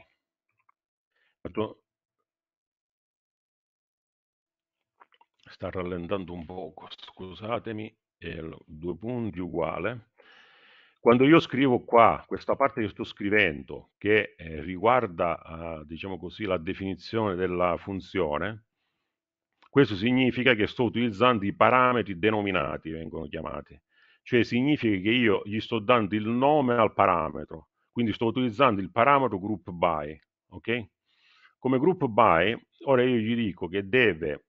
sta rallentando un poco, scusatemi, due punti uguale. Quando io scrivo qua, questa parte che sto scrivendo, che eh, riguarda, eh, diciamo così, la definizione della funzione, questo significa che sto utilizzando i parametri denominati, vengono chiamati. Cioè significa che io gli sto dando il nome al parametro, quindi sto utilizzando il parametro group by, ok? Come group by, ora io gli dico che deve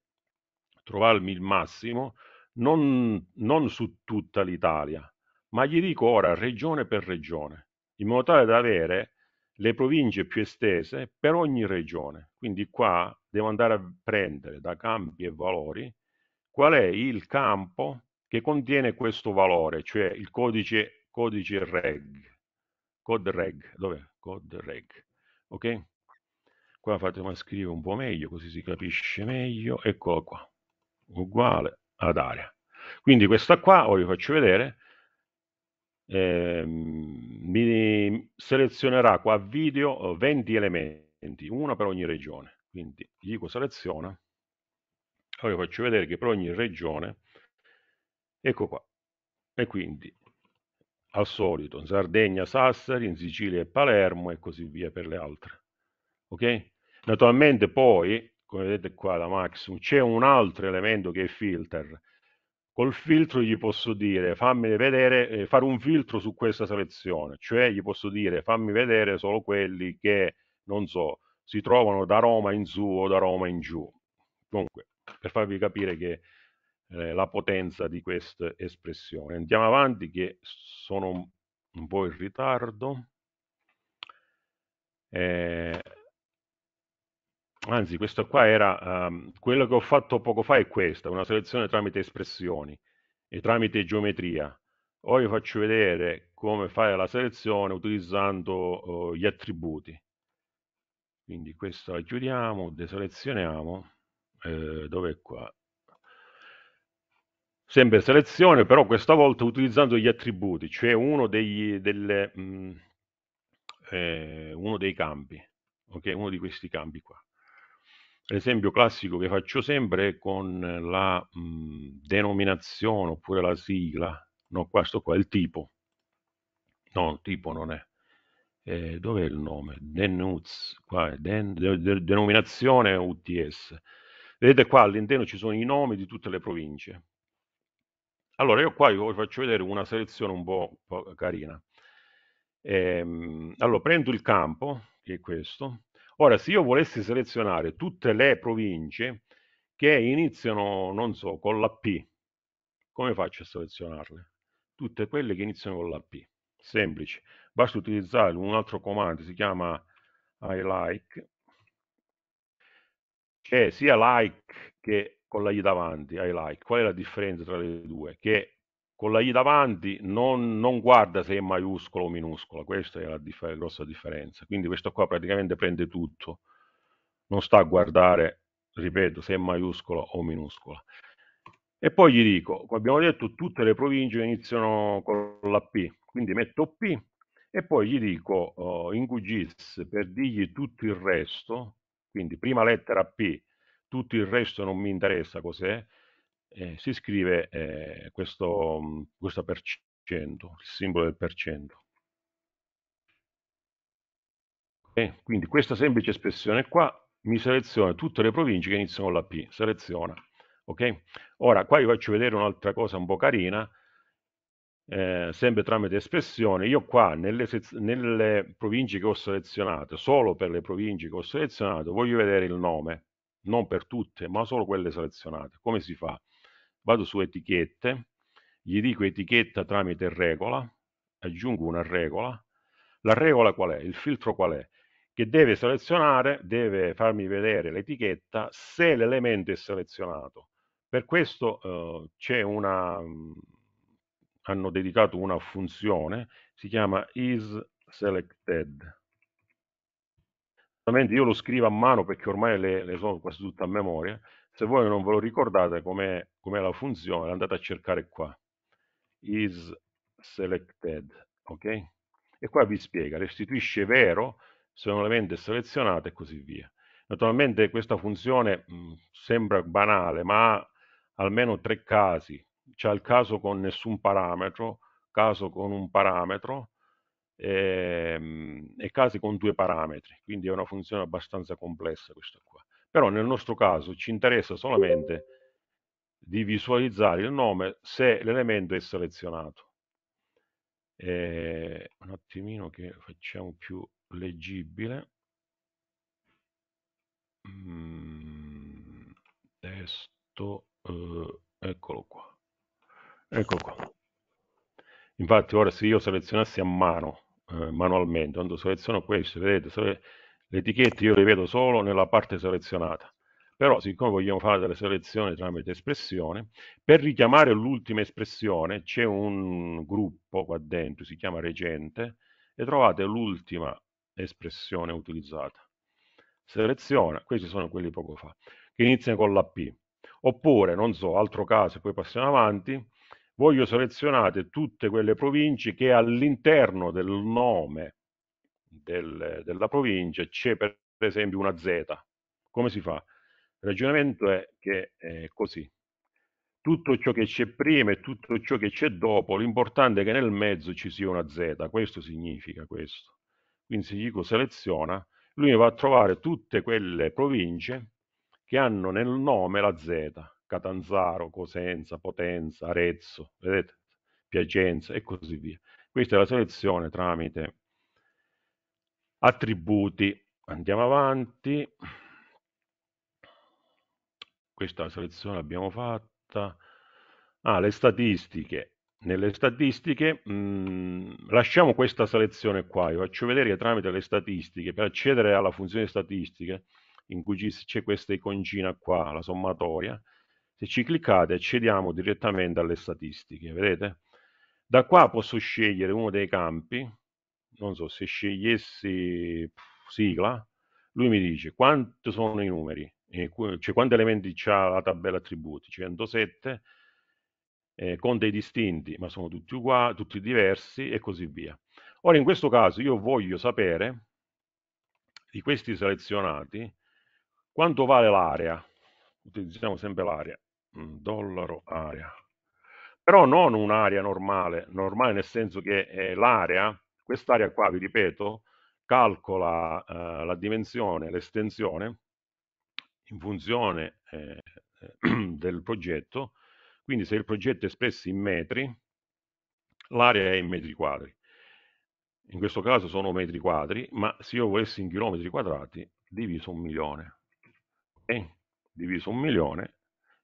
trovarmi il massimo, non, non su tutta l'Italia, ma gli dico ora regione per regione, in modo tale da avere le province più estese per ogni regione. Quindi qua devo andare a prendere da campi e valori qual è il campo che contiene questo valore, cioè il codice, codice reg. Code reg, dov'è? Code reg, ok? Qua fatemi scrivere un po' meglio così si capisce meglio, eccolo qua uguale ad area. Quindi questa qua, ora vi faccio vedere, eh, mi selezionerà qua video 20 eh, elementi, uno per ogni regione. Quindi gli dico seleziona, ora vi faccio vedere che per ogni regione, ecco qua, e quindi al solito in Sardegna, Sassari, in Sicilia e Palermo e così via per le altre. Ok? Naturalmente poi come vedete qua da Maximum, c'è un altro elemento che è filter. Col filtro gli posso dire fammi vedere, eh, fare un filtro su questa selezione, cioè gli posso dire fammi vedere solo quelli che, non so, si trovano da Roma in su o da Roma in giù. Comunque, per farvi capire che eh, la potenza di questa espressione. Andiamo avanti che sono un, un po' in ritardo. Eh, anzi questo qua era, um, quello che ho fatto poco fa è questa, una selezione tramite espressioni e tramite geometria. Ora vi faccio vedere come fare la selezione utilizzando uh, gli attributi. Quindi questa la chiudiamo, deselezioniamo, eh, è qua? Sempre selezione, però questa volta utilizzando gli attributi, cioè uno degli, delle, mh, mm, eh, uno dei campi, ok? Uno di questi campi qua. L'esempio classico che faccio sempre è con la mh, mhmm, denominazione oppure la sigla. No, questo qua è il tipo. No, il tipo non è. Eh, dov'è il nome? Denuz, qua è den, de, de, denominazione UTS. Vedete qua all'interno ci sono i nomi di tutte le province. Allora io qua vi faccio vedere una selezione un po', carina. Ehm, allora prendo il campo, che è questo, Ora, se io volessi selezionare tutte le province che iniziano, non so, con la P, come faccio a selezionarle? Tutte quelle che iniziano con la P. Semplice. Basta utilizzare un altro comando, si chiama I like, che sia like che con la I davanti, I like. Qual è la differenza tra le due? Che con la I davanti non, non guarda se è maiuscola o minuscola, questa è la differ- grossa differenza. Quindi questo qua praticamente prende tutto, non sta a guardare, ripeto, se è maiuscola o minuscola. E poi gli dico, come abbiamo detto, tutte le province iniziano con la P, quindi metto P e poi gli dico uh, oh, in QGIS per dirgli tutto il resto, quindi prima lettera P, tutto il resto non mi interessa cos'è, eh, si scrive eh, questo, mm, questo per il simbolo del percento. E eh, quindi questa semplice espressione qua mi seleziona tutte le province che iniziano con la P, seleziona. Okay? Ora qua vi faccio vedere un'altra cosa un po' carina, eh, sempre tramite espressione, io qua nelle, nelle, province che ho selezionato, solo per le province che ho selezionato, voglio vedere il nome, non per tutte, ma solo quelle selezionate. Come si fa? vado su etichette, gli dico etichetta tramite regola, aggiungo una regola, la regola qual è? Il filtro qual è? Che deve selezionare, deve farmi vedere l'etichetta se l'elemento è selezionato. Per questo eh, c'è una, mm, hanno dedicato una funzione, si chiama isSelected. Ovviamente io lo scrivo a mano perché ormai le, le so quasi tutte a memoria, se voi non ve lo ricordate come com'è la funzione, andate a cercare qua, is selected, ok? E qua vi spiega, restituisce vero se un elemento è selezionato e così via. Naturalmente questa funzione mh, sembra banale, ma ha almeno tre casi. C'è il caso con nessun parametro, caso con un parametro e, ehm, e casi con due parametri, quindi è una funzione abbastanza complessa questa qua. Però nel nostro caso ci interessa solamente di visualizzare il nome se l'elemento è selezionato. E eh, un attimino che facciamo più leggibile. Mm, testo, eh, eccolo qua. Eccolo qua. Infatti ora se io selezionassi a mano, eh, manualmente, quando seleziono questo, vedete, le etichette io le vedo solo nella parte selezionata. Però siccome vogliamo fare della selezione tramite espressione, per richiamare l'ultima espressione c'è un gruppo qua dentro, si chiama recente, e trovate l'ultima espressione utilizzata. Seleziona, questi sono quelli poco fa, che iniziano con la P. Oppure, non so, altro caso, poi passiamo avanti, voglio selezionare tutte quelle province che all'interno del nome del, della provincia c'è per esempio una Z. Come si fa? Il ragionamento è che è così. Tutto ciò che c'è prima e tutto ciò che c'è dopo, l'importante è che nel mezzo ci sia una Z, questo significa questo. Quindi se dico seleziona, lui va a trovare tutte quelle province che hanno nel nome la Z, Catanzaro, Cosenza, Potenza, Arezzo, vedete? Piacenza e così via. Questa è la selezione tramite attributi. Andiamo avanti questa selezione l'abbiamo fatta. Ah, le statistiche. Nelle statistiche mh, mm, lasciamo questa selezione qua, vi faccio vedere che tramite le statistiche, per accedere alla funzione statistiche, in cui c'è questa iconcina qua, la sommatoria, se ci cliccate accediamo direttamente alle statistiche, vedete? Da qua posso scegliere uno dei campi, non so, se scegliessi sigla, lui mi dice quanto sono i numeri, cioè quanti elementi ha la tabella attributi? 107 cioè, eh, con dei distinti, ma sono tutti uguali, tutti diversi e così via. Ora in questo caso io voglio sapere di questi selezionati quanto vale l'area. Utilizziamo sempre l'area, mm, dollaro area. Però non un'area normale, normale nel senso che eh, l'area, quest'area qua, vi ripeto, calcola eh, la dimensione, l'estensione, in funzione eh, *clears throat* del progetto, quindi se il progetto è espresso in metri, l'area è in metri quadri. In questo caso sono metri quadri, ma se io volessi in chilometri quadrati, diviso un milione. Okay? Diviso un milione,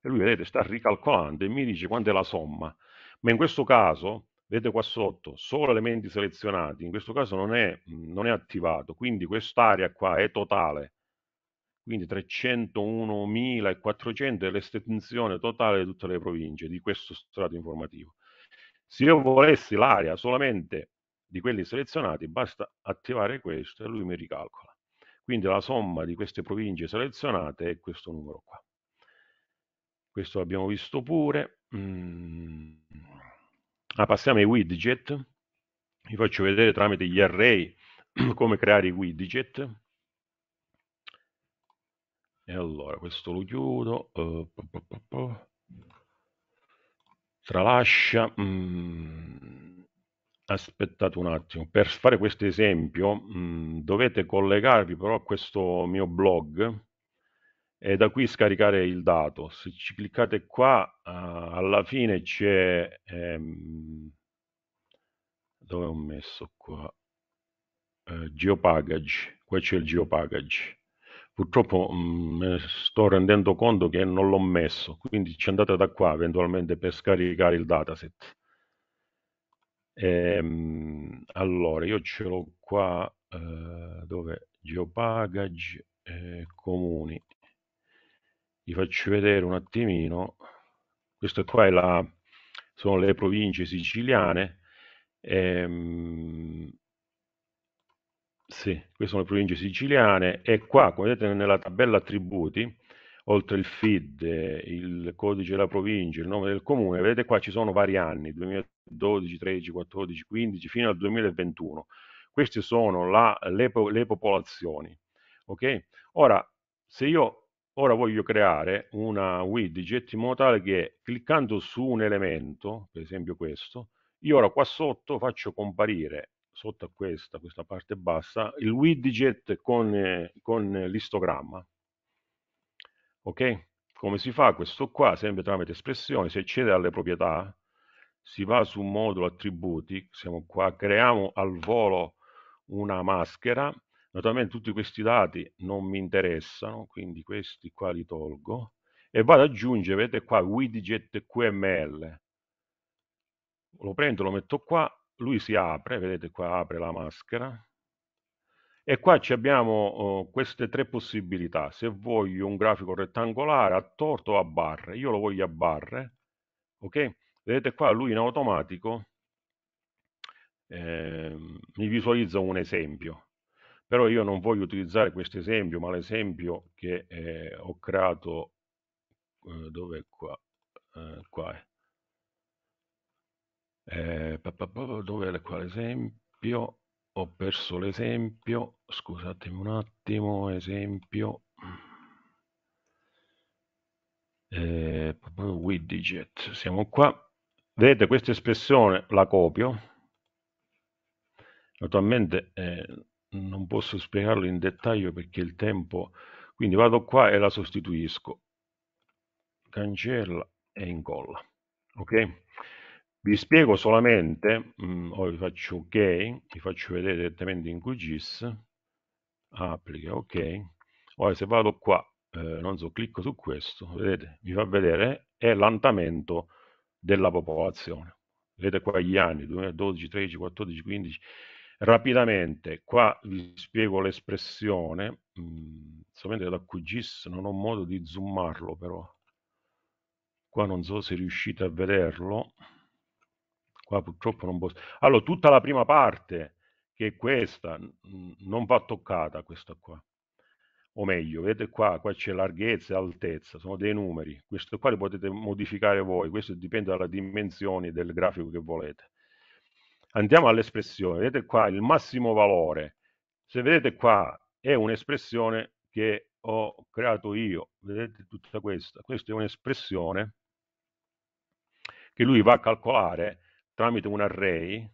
e lui, vedete, sta ricalcolando e mi dice quanto è la somma. Ma in questo caso, vedete qua sotto, solo elementi selezionati, in questo caso non è, non è attivato, quindi quest'area qua è totale, quindi 301.400 è l'estensione totale di tutte le province di questo strato informativo. Se io volessi l'area solamente di quelli selezionati, basta attivare questo e lui mi ricalcola. Quindi la somma di queste province selezionate è questo numero qua. Questo l'abbiamo visto pure. Mm. Ah, passiamo ai widget. Vi faccio vedere tramite gli array *clears throat* come creare i widget e allora questo lo chiudo uh, tralascia mm, aspettate un attimo per fare questo esempio mm, dovete collegarvi però a questo mio blog e da qui scaricare il dato se ci cliccate qua uh, alla fine c'è ehm, dove ho messo qua uh, geopackage qua c'è il geopackage purtroppo mh, mm, sto rendendo conto che non l'ho messo, quindi ci andate da qua eventualmente per scaricare il dataset. Ehm, allora, io ce l'ho qua eh, dove geopackage eh, comuni. Vi faccio vedere un attimino. Questo qua è la, sono le province siciliane. Ehm, sì, queste sono le province siciliane e qua, come vedete nella tabella attributi, oltre il FID, il codice della provincia, il nome del comune, vedete qua ci sono vari anni, 2012, 13, 14, 15, fino al 2021. Queste sono la, le, le, popolazioni. Ok? Ora, se io ora voglio creare una widget in modo tale che cliccando su un elemento, per esempio questo, io ora qua sotto faccio comparire sotto a questa, questa parte bassa, il widget con, eh, con l'istogramma. Ok? Come si fa? Questo qua, sempre tramite espressione, si accede alle proprietà, si va su modulo attributi, siamo qua, creiamo al volo una maschera, naturalmente tutti questi dati non mi interessano, quindi questi qua li tolgo, e vado ad aggiungere, vedete qua, widget QML, lo prendo, lo metto qua, lui si apre, vedete qua apre la maschera e qua ci abbiamo uh, queste tre possibilità, se voglio un grafico rettangolare a torto o a barre, io lo voglio a barre, ok? Vedete qua lui in automatico eh, mi visualizza un esempio, però io non voglio utilizzare questo esempio, ma l'esempio che eh, ho creato, eh, dove qua? Eh, qua è eh, dove qua l'esempio ho perso l'esempio scusatemi un attimo esempio eh, widget siamo qua vedete questa espressione la copio naturalmente eh, non posso spiegarlo in dettaglio perché il tempo quindi vado qua e la sostituisco cancella e incolla ok vi spiego solamente, mh, mm, o vi faccio ok, vi faccio vedere direttamente in QGIS, applica, ok, ora se vado qua, eh, non so, clicco su questo, vedete, mi fa vedere, è l'andamento della popolazione. Vedete qua gli anni, 2012, 13, 14, 15, rapidamente, qua vi spiego l'espressione, mm, solamente da QGIS non ho modo di zoomarlo però, qua non so se riuscite a vederlo, Qua purtroppo non posso. Allora, tutta la prima parte, che è questa, non va toccata questa qua. O meglio, vedete qua, qua c'è larghezza e altezza, sono dei numeri. Questo qua li potete modificare voi, questo dipende dalle dimensioni del grafico che volete. Andiamo all'espressione, vedete qua il massimo valore. Se vedete qua è un'espressione che ho creato io, vedete tutta questa, questa è un'espressione che lui va a calcolare tramite un array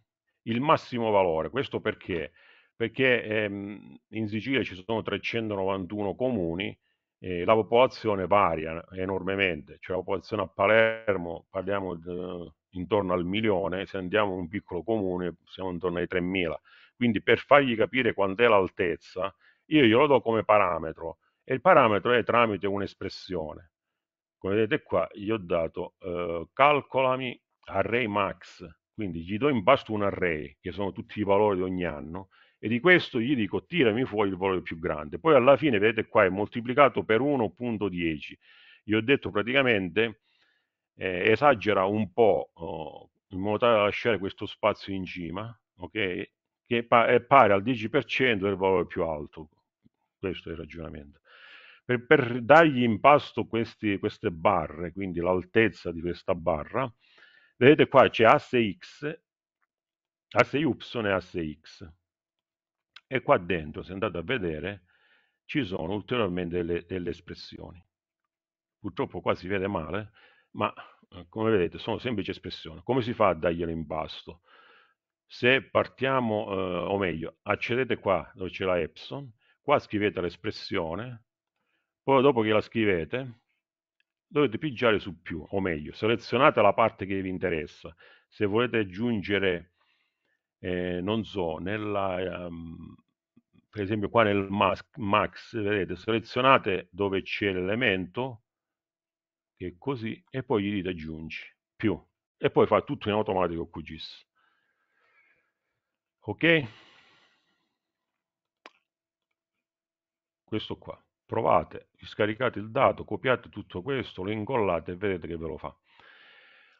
il massimo valore. Questo perché? Perché ehm, in Sicilia ci sono 391 comuni, eh, la popolazione varia enormemente, cioè la popolazione a Palermo parliamo di, intorno al milione, se andiamo in un piccolo comune siamo intorno ai 3.000. Quindi per fargli capire quant'è l'altezza, io glielo do come parametro e il parametro è tramite un'espressione. Come vedete qua, gli ho dato eh, calcolami array max, quindi gli do in basso un array, che sono tutti i valori di ogni anno, e di questo gli dico tirami fuori il valore più grande. Poi alla fine, vedete qua, è moltiplicato per 1.10. Gli ho detto praticamente eh, esagera un po' oh, in modo tale da lasciare questo spazio in cima, ok? che è pari al 10% del valore più alto. Questo è il ragionamento. Per, per dargli in pasto questi, queste barre, quindi l'altezza di questa barra, Vedete qua c'è asse X, asse Y e asse X. E qua dentro, se andate a vedere, ci sono ulteriormente delle, delle espressioni. Purtroppo qua si vede male, ma eh, come vedete sono semplici espressioni. Come si fa a dargliele in basso? Se partiamo, eh, o meglio, accedete qua dove c'è la Epson, qua scrivete l'espressione, poi dopo che la scrivete dovete pigiare su più, o meglio, selezionate la parte che vi interessa. Se volete aggiungere, eh, non so, nella, um, per esempio qua nel mask, max, vedete, selezionate dove c'è l'elemento, che è così, e poi gli dite aggiungi, più, e poi fa tutto in automatico QGIS. Ok? Questo qua. Trovate, scaricate il dato, copiate tutto questo, lo incollate e vedete che ve lo fa.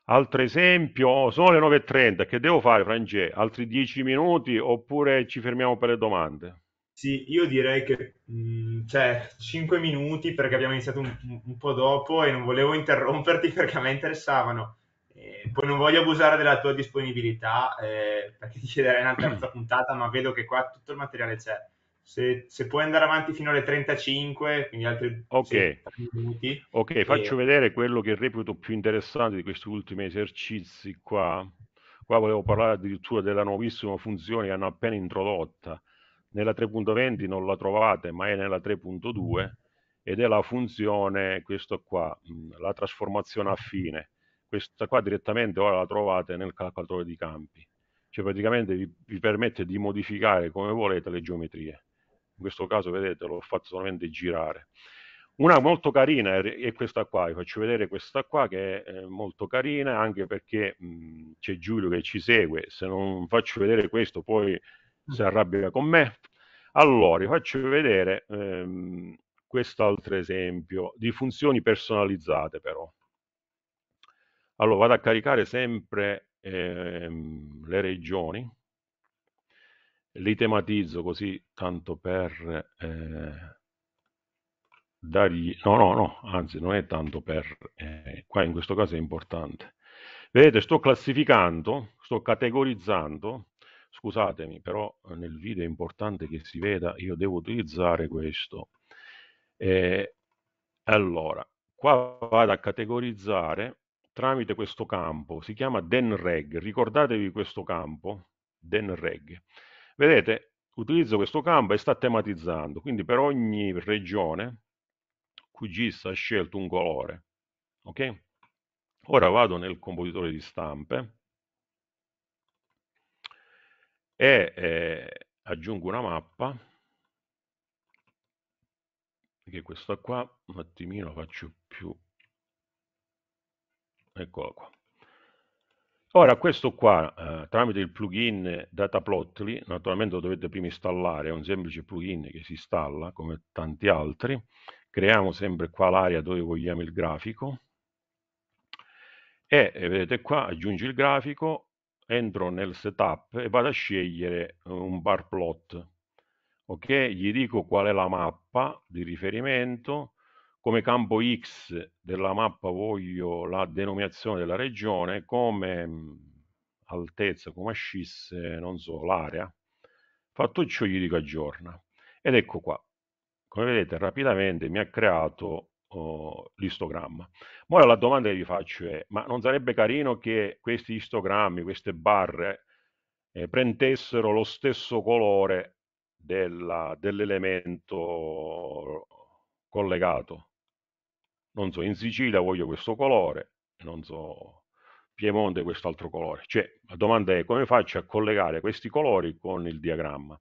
Altro esempio, sono le 9.30, che devo fare Frangè? Altri 10 minuti oppure ci fermiamo per le domande? Sì, io direi che mh, mm, cioè, 5 minuti perché abbiamo iniziato un, un, po' dopo e non volevo interromperti *laughs* perché a me interessavano. Eh, poi non voglio abusare della tua disponibilità eh, perché ti chiederei una terza *clears throat* puntata, ma vedo che qua tutto il materiale c'è. Se, se, puoi andare avanti fino alle 35, quindi altri okay. minuti. Ok, e... faccio vedere quello che reputo più interessante di questi ultimi esercizi qua. Qua volevo parlare addirittura della nuovissima funzione che hanno appena introdotta. Nella 3.20 non la trovate, ma è nella 3.2 ed è la funzione, questo qua, mm, la trasformazione affine. Questa qua direttamente ora la trovate nel calcolatore di campi. Cioè praticamente vi, vi permette di modificare come volete le geometrie in questo caso vedete l'ho fatto solamente girare. Una molto carina è questa qua, vi faccio vedere questa qua che è eh, molto carina anche perché c'è Giulio che ci segue, se non faccio vedere questo poi si arrabbia con me. Allora, vi faccio vedere ehm, quest'altro esempio di funzioni personalizzate però. Allora, vado a caricare sempre ehm, le regioni li tematizzo così tanto per eh, dargli... No, no, no, anzi non è tanto per... Eh, qua in questo caso è importante. Vedete, sto classificando, sto categorizzando, scusatemi, però nel video è importante che si veda, io devo utilizzare questo. Eh, allora, qua vado a categorizzare tramite questo campo, si chiama denreg, ricordatevi questo campo, denreg. Vedete, utilizzo questo campo e sta tematizzando, quindi per ogni regione QGIS ha scelto un colore. Ok? Ora vado nel compositore di stampe e eh, aggiungo una mappa che questa qua un attimino faccio più eccola qua Ora, questo qua, eh, tramite il plugin Dataplotly, naturalmente lo dovete prima installare, è un semplice plugin che si installa, come tanti altri. Creiamo sempre qua l'area dove vogliamo il grafico. E eh, vedete qua, aggiungi il grafico, entro nel setup e vado a scegliere eh, un bar plot. Ok, gli dico qual è la mappa di riferimento, come campo X della mappa voglio la denominazione della regione, come mm, altezza, come ascisse, non so, l'area. Fatto ciò gli dico aggiorna. Ed ecco qua. Come vedete rapidamente mi ha creato oh, l'istogramma. Ora la domanda che vi faccio è, ma non sarebbe carino che questi istogrammi, queste barre, eh, prendessero lo stesso colore dell'elemento dell collegato? non so, in Sicilia voglio questo colore, non so, Piemonte quest'altro colore. Cioè, la domanda è come faccio a collegare questi colori con il diagramma?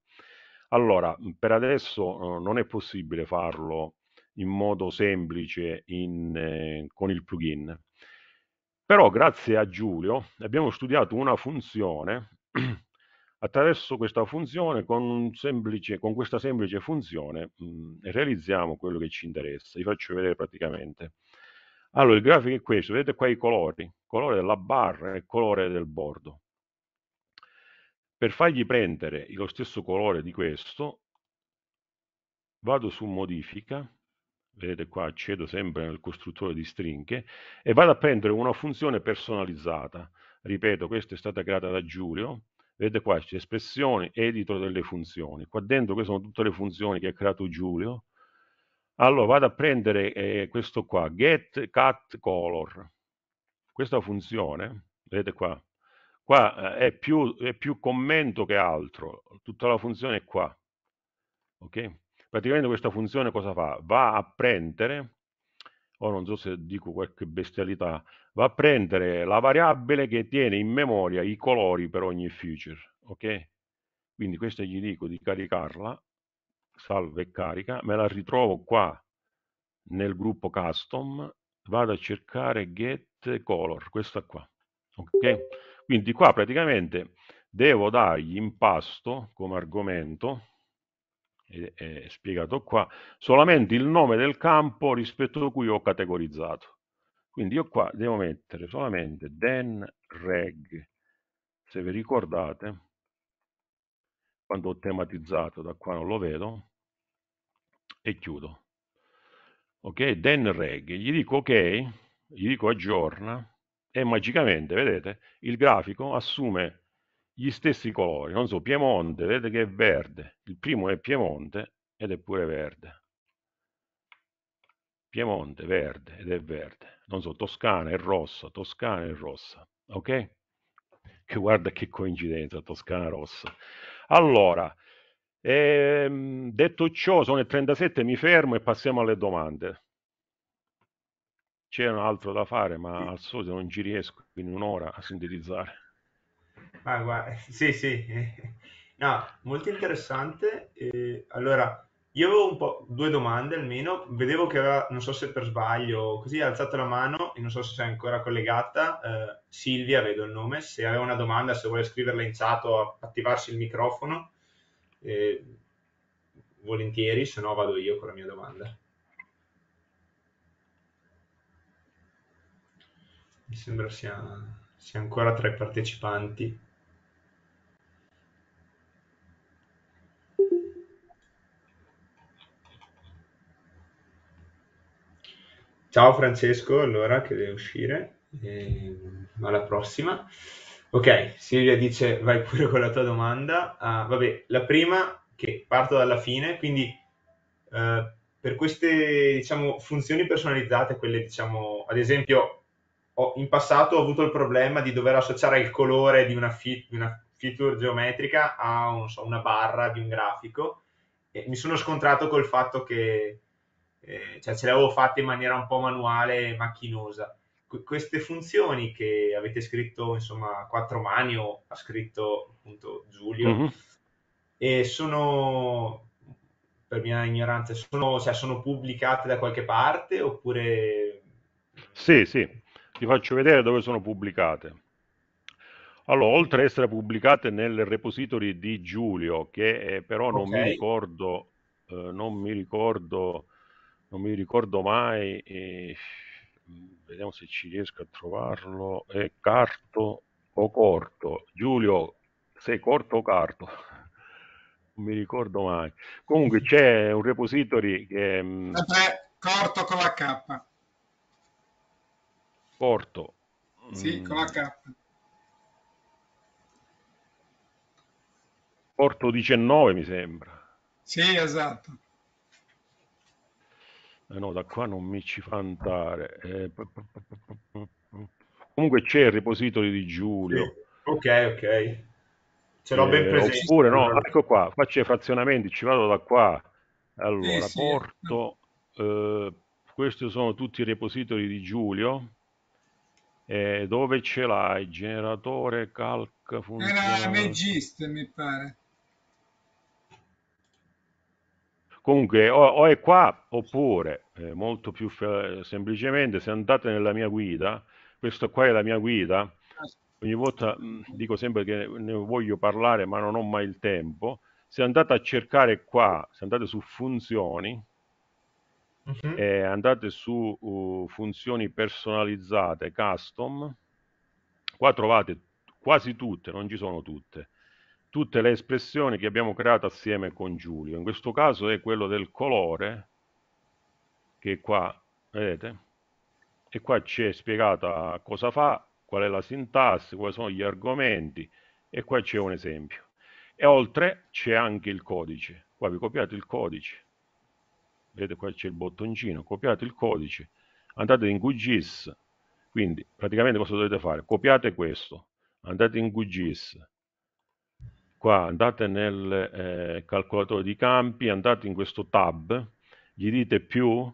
Allora, mhmm, per adesso uhm, non è possibile farlo in modo semplice in, eh, con il plugin. Però grazie a Giulio abbiamo studiato una funzione Attraverso questa funzione, con, semplice, con questa semplice funzione, mh, realizziamo quello che ci interessa. Vi faccio vedere praticamente. Allora, il grafico è questo, vedete qua i colori, il colore della barra e il colore del bordo. Per fargli prendere lo stesso colore di questo, vado su modifica, vedete qua accedo sempre nel costruttore di stringhe e vado a prendere una funzione personalizzata ripeto questa è stata creata da Giulio Vedete qua c'è espressione, editor delle funzioni. Qua dentro queste sono tutte le funzioni che ha creato Giulio. Allora vado a prendere eh, questo qua, get cat color. Questa funzione, vedete qua, qua eh, è, più, è più commento che altro. Tutta la funzione è qua. Ok? Praticamente questa funzione cosa fa? Va a prendere o oh, non so se dico qualche bestialità, va a prendere la variabile che tiene in memoria i colori per ogni feature, ok? Quindi questa gli dico di caricarla, salve e carica, me la ritrovo qua nel gruppo custom, vado a cercare get color, questa qua, ok? Quindi qua praticamente devo dargli impasto come argomento, è, spiegato qua, solamente il nome del campo rispetto a cui ho categorizzato. Quindi io qua devo mettere solamente den reg, se vi ricordate, quando ho tematizzato, da qua non lo vedo, e chiudo. Ok, den reg, gli dico ok, gli dico aggiorna, e magicamente, vedete, il grafico assume gli stessi colori, non so, Piemonte, vedete che è verde, il primo è Piemonte ed è pure verde. Piemonte, verde ed è verde, non so, Toscana è rossa, Toscana è rossa, ok? Che guarda che coincidenza, Toscana rossa. Allora, ehm, detto ciò, sono le 37, mi fermo e passiamo alle domande. C'era altro da fare, ma al solito non ci riesco quindi un'ora a sintetizzare. Ma guarda, sì, sì, *laughs* no, molto interessante. Eh, allora, io avevo un po' due domande almeno, vedevo che aveva, non so se per sbaglio, così ha alzato la mano e non so se è ancora collegata, eh, Silvia vedo il nome, se aveva una domanda, se vuole scriverla in chat o attivarsi il microfono, eh, volentieri, se no vado io con la mia domanda. Mi sembra sia sia ancora tra i partecipanti. Ciao Francesco, allora che deve uscire, e ehm, alla prossima. Ok, Silvia dice vai pure con la tua domanda. Ah, vabbè, la prima che parto dalla fine, quindi eh, per queste diciamo, funzioni personalizzate, quelle diciamo, ad esempio ho, in passato ho avuto il problema di dover associare il colore di una, fit, di una feature geometrica a un, so, una barra di un grafico e mi sono scontrato col fatto che eh, cioè, ce l'avevo fatta in maniera un po' manuale e macchinosa. Qu- queste funzioni che avete scritto insomma a quattro mani o ha scritto appunto Giulio mm-hmm. e sono per mia ignoranza sono, cioè, sono pubblicate da qualche parte oppure sì sì vi faccio vedere dove sono pubblicate. Allora, oltre ad essere pubblicate nel repository di Giulio, che eh, però non, okay. mi ricordo, eh, non mi ricordo, non mi ricordo, mai, eh, vediamo se ci riesco a trovarlo, è carto o corto. Giulio, sei corto o carto? non mi ricordo mai. Comunque c'è un repository che... Mm, corto con la K. Porto. Sì, mm. con H. Porto 19 mi sembra. Sì, esatto. Eh no, da qua non mi ci fa andare. Eh, comunque c'è il repository di Giulio. Sì. Ok, ok. Ce l'ho eh, ben presente. Oppure no, ecco qua, qua c'è frazionamenti, ci vado da qua. Allora, sì, sì. porto... Eh, questi sono tutti i repository di Giulio. Eh, dove ce l'hai? Generatore calc funziona. Era Megist, mi pare. Comunque, o, o è qua, oppure, eh, molto più semplicemente, se andate nella mia guida, questa qua è la mia guida, ogni volta mh, mm, dico sempre che ne voglio parlare ma non ho mai il tempo, se andate a cercare qua, se andate su funzioni, Uh-huh. Mm-hmm. Eh, e andate su uh, funzioni personalizzate, custom, qua trovate quasi tutte, non ci sono tutte, tutte le espressioni che abbiamo creato assieme con Giulio. In questo caso è quello del colore, che qua, vedete? E qua c'è spiegata cosa fa, qual è la sintassi, quali sono gli argomenti, e qua c'è un esempio. E oltre c'è anche il codice. Qua vi copiate il codice vedete qua c'è il bottoncino, copiate il codice, andate in QGIS, quindi praticamente cosa dovete fare? Copiate questo, andate in QGIS, qua andate nel eh, calcolatore di campi, andate in questo tab, gli dite più,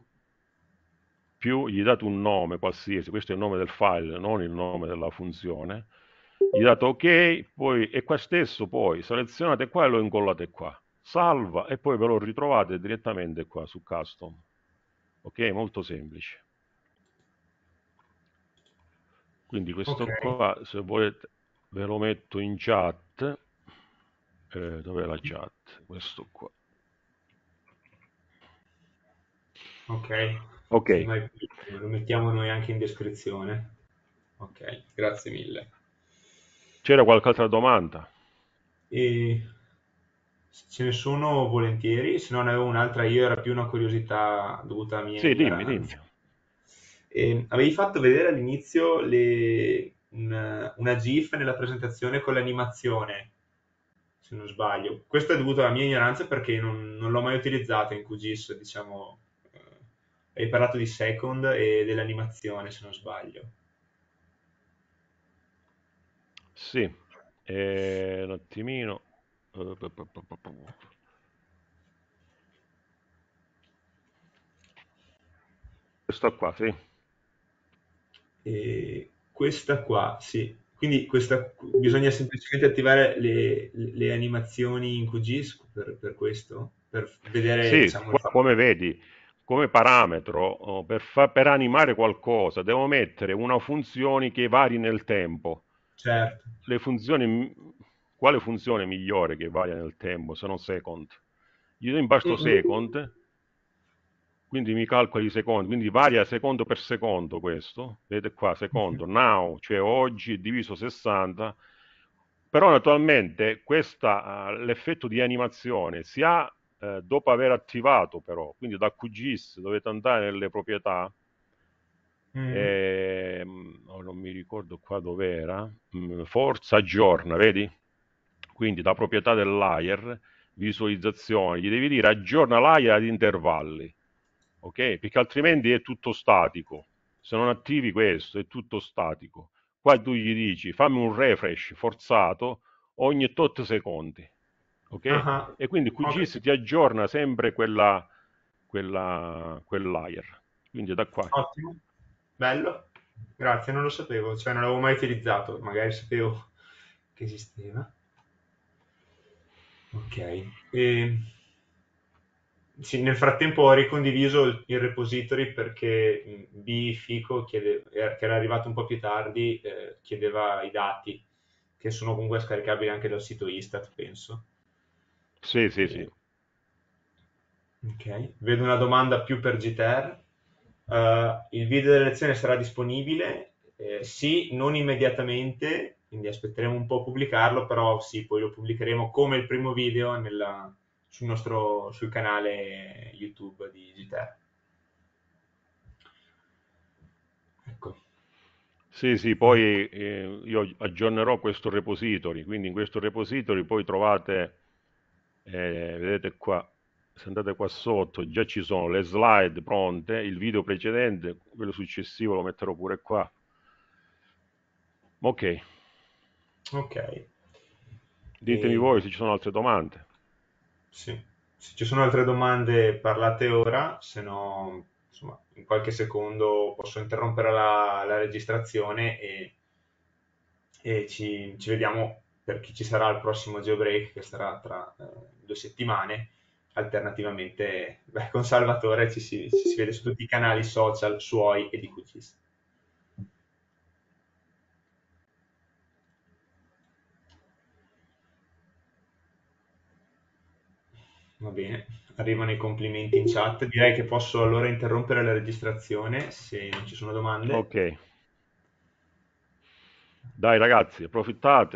più, gli date un nome qualsiasi, questo è il nome del file, non il nome della funzione, gli date ok, poi, e qua stesso poi selezionate qua e lo incollate qua salva e poi ve lo ritrovate direttamente qua su custom ok molto semplice quindi questo okay. qua se volete ve lo metto in chat eh, dov'è la chat questo qua ok ok lo mettiamo noi anche in descrizione ok grazie mille c'era qualche altra domanda e ce ne sono volentieri, se no ne avevo un'altra io, era più una curiosità dovuta a mia. Sì, dimmi, dimmi. E, ehm, avevi fatto vedere all'inizio le, una, una, GIF nella presentazione con l'animazione, se non sbaglio. Questo è dovuto alla mia ignoranza perché non, non l'ho mai utilizzata in QGIS, diciamo. Eh, hai parlato di Second e dell'animazione, se non sbaglio. Sì, eh, un attimino. Questa qua, sì. E questa qua, sì. Quindi questa, bisogna semplicemente attivare le, le animazioni in QGIS per, per, questo? Per vedere... Sì, diciamo, come vedi, come parametro, oh, per, fa, per animare qualcosa, devo mettere una funzione che vari nel tempo. Certo. Le funzioni quale funzione migliore che varia nel tempo se non second? Gli do impasto mm-hmm. second, quindi mi calcoli i secondi, quindi varia secondo per secondo questo, vedete qua, secondo, mm-hmm. now, cioè oggi diviso 60, però naturalmente questa, eh, l'effetto di animazione si ha eh, dopo aver attivato però, quindi da QGIS dovete andare nelle proprietà, mm. Mm-hmm. e, ehm, oh, non mi ricordo qua dov'era, mm, forza aggiorna, vedi? quindi da proprietà dell'ayer, visualizzazione, gli devi dire aggiorna l'ayer ad intervalli, ok? Perché altrimenti è tutto statico, se non attivi questo è tutto statico. Qua tu gli dici fammi un refresh forzato ogni tot secondi, ok? Uh-huh. E quindi QGIS okay. ti aggiorna sempre quella, quella, quell'ayer. Quindi da qua. Ottimo, bello, grazie, non lo sapevo, cioè non l'avevo mai utilizzato, magari sapevo che esisteva. Ok. E... Sì, nel frattempo ho ricondiviso il, repository perché B Fico chiede, che era arrivato un po' più tardi eh, chiedeva i dati che sono comunque scaricabili anche dal sito Istat, penso. Sì, sì, sì. Eh, ok, vedo una domanda più per GTR. Uh, eh, il video della lezione sarà disponibile? Eh, sì, non immediatamente, quindi aspetteremo un po' a pubblicarlo, però sì, poi lo pubblicheremo come il primo video nella, sul nostro sul canale YouTube di GTR. Ecco. Sì, sì, poi eh, io aggiornerò questo repository, quindi in questo repository poi trovate, eh, vedete qua, se andate qua sotto già ci sono le slide pronte, il video precedente, quello successivo lo metterò pure qua. Ok. Ok. Ditemi e... voi se ci sono altre domande. Sì. Se ci sono altre domande parlate ora, se no insomma, in qualche secondo posso interrompere la, la registrazione e, e ci, ci, vediamo per chi ci sarà al prossimo Geobreak che sarà tra eh, due settimane. Alternativamente beh, con Salvatore ci si, ci si vede su tutti i canali social suoi e di QGIS. Va bene, arrivano i complimenti in chat. Direi che posso allora interrompere la registrazione se non ci sono domande. Ok. Dai ragazzi, approfittate.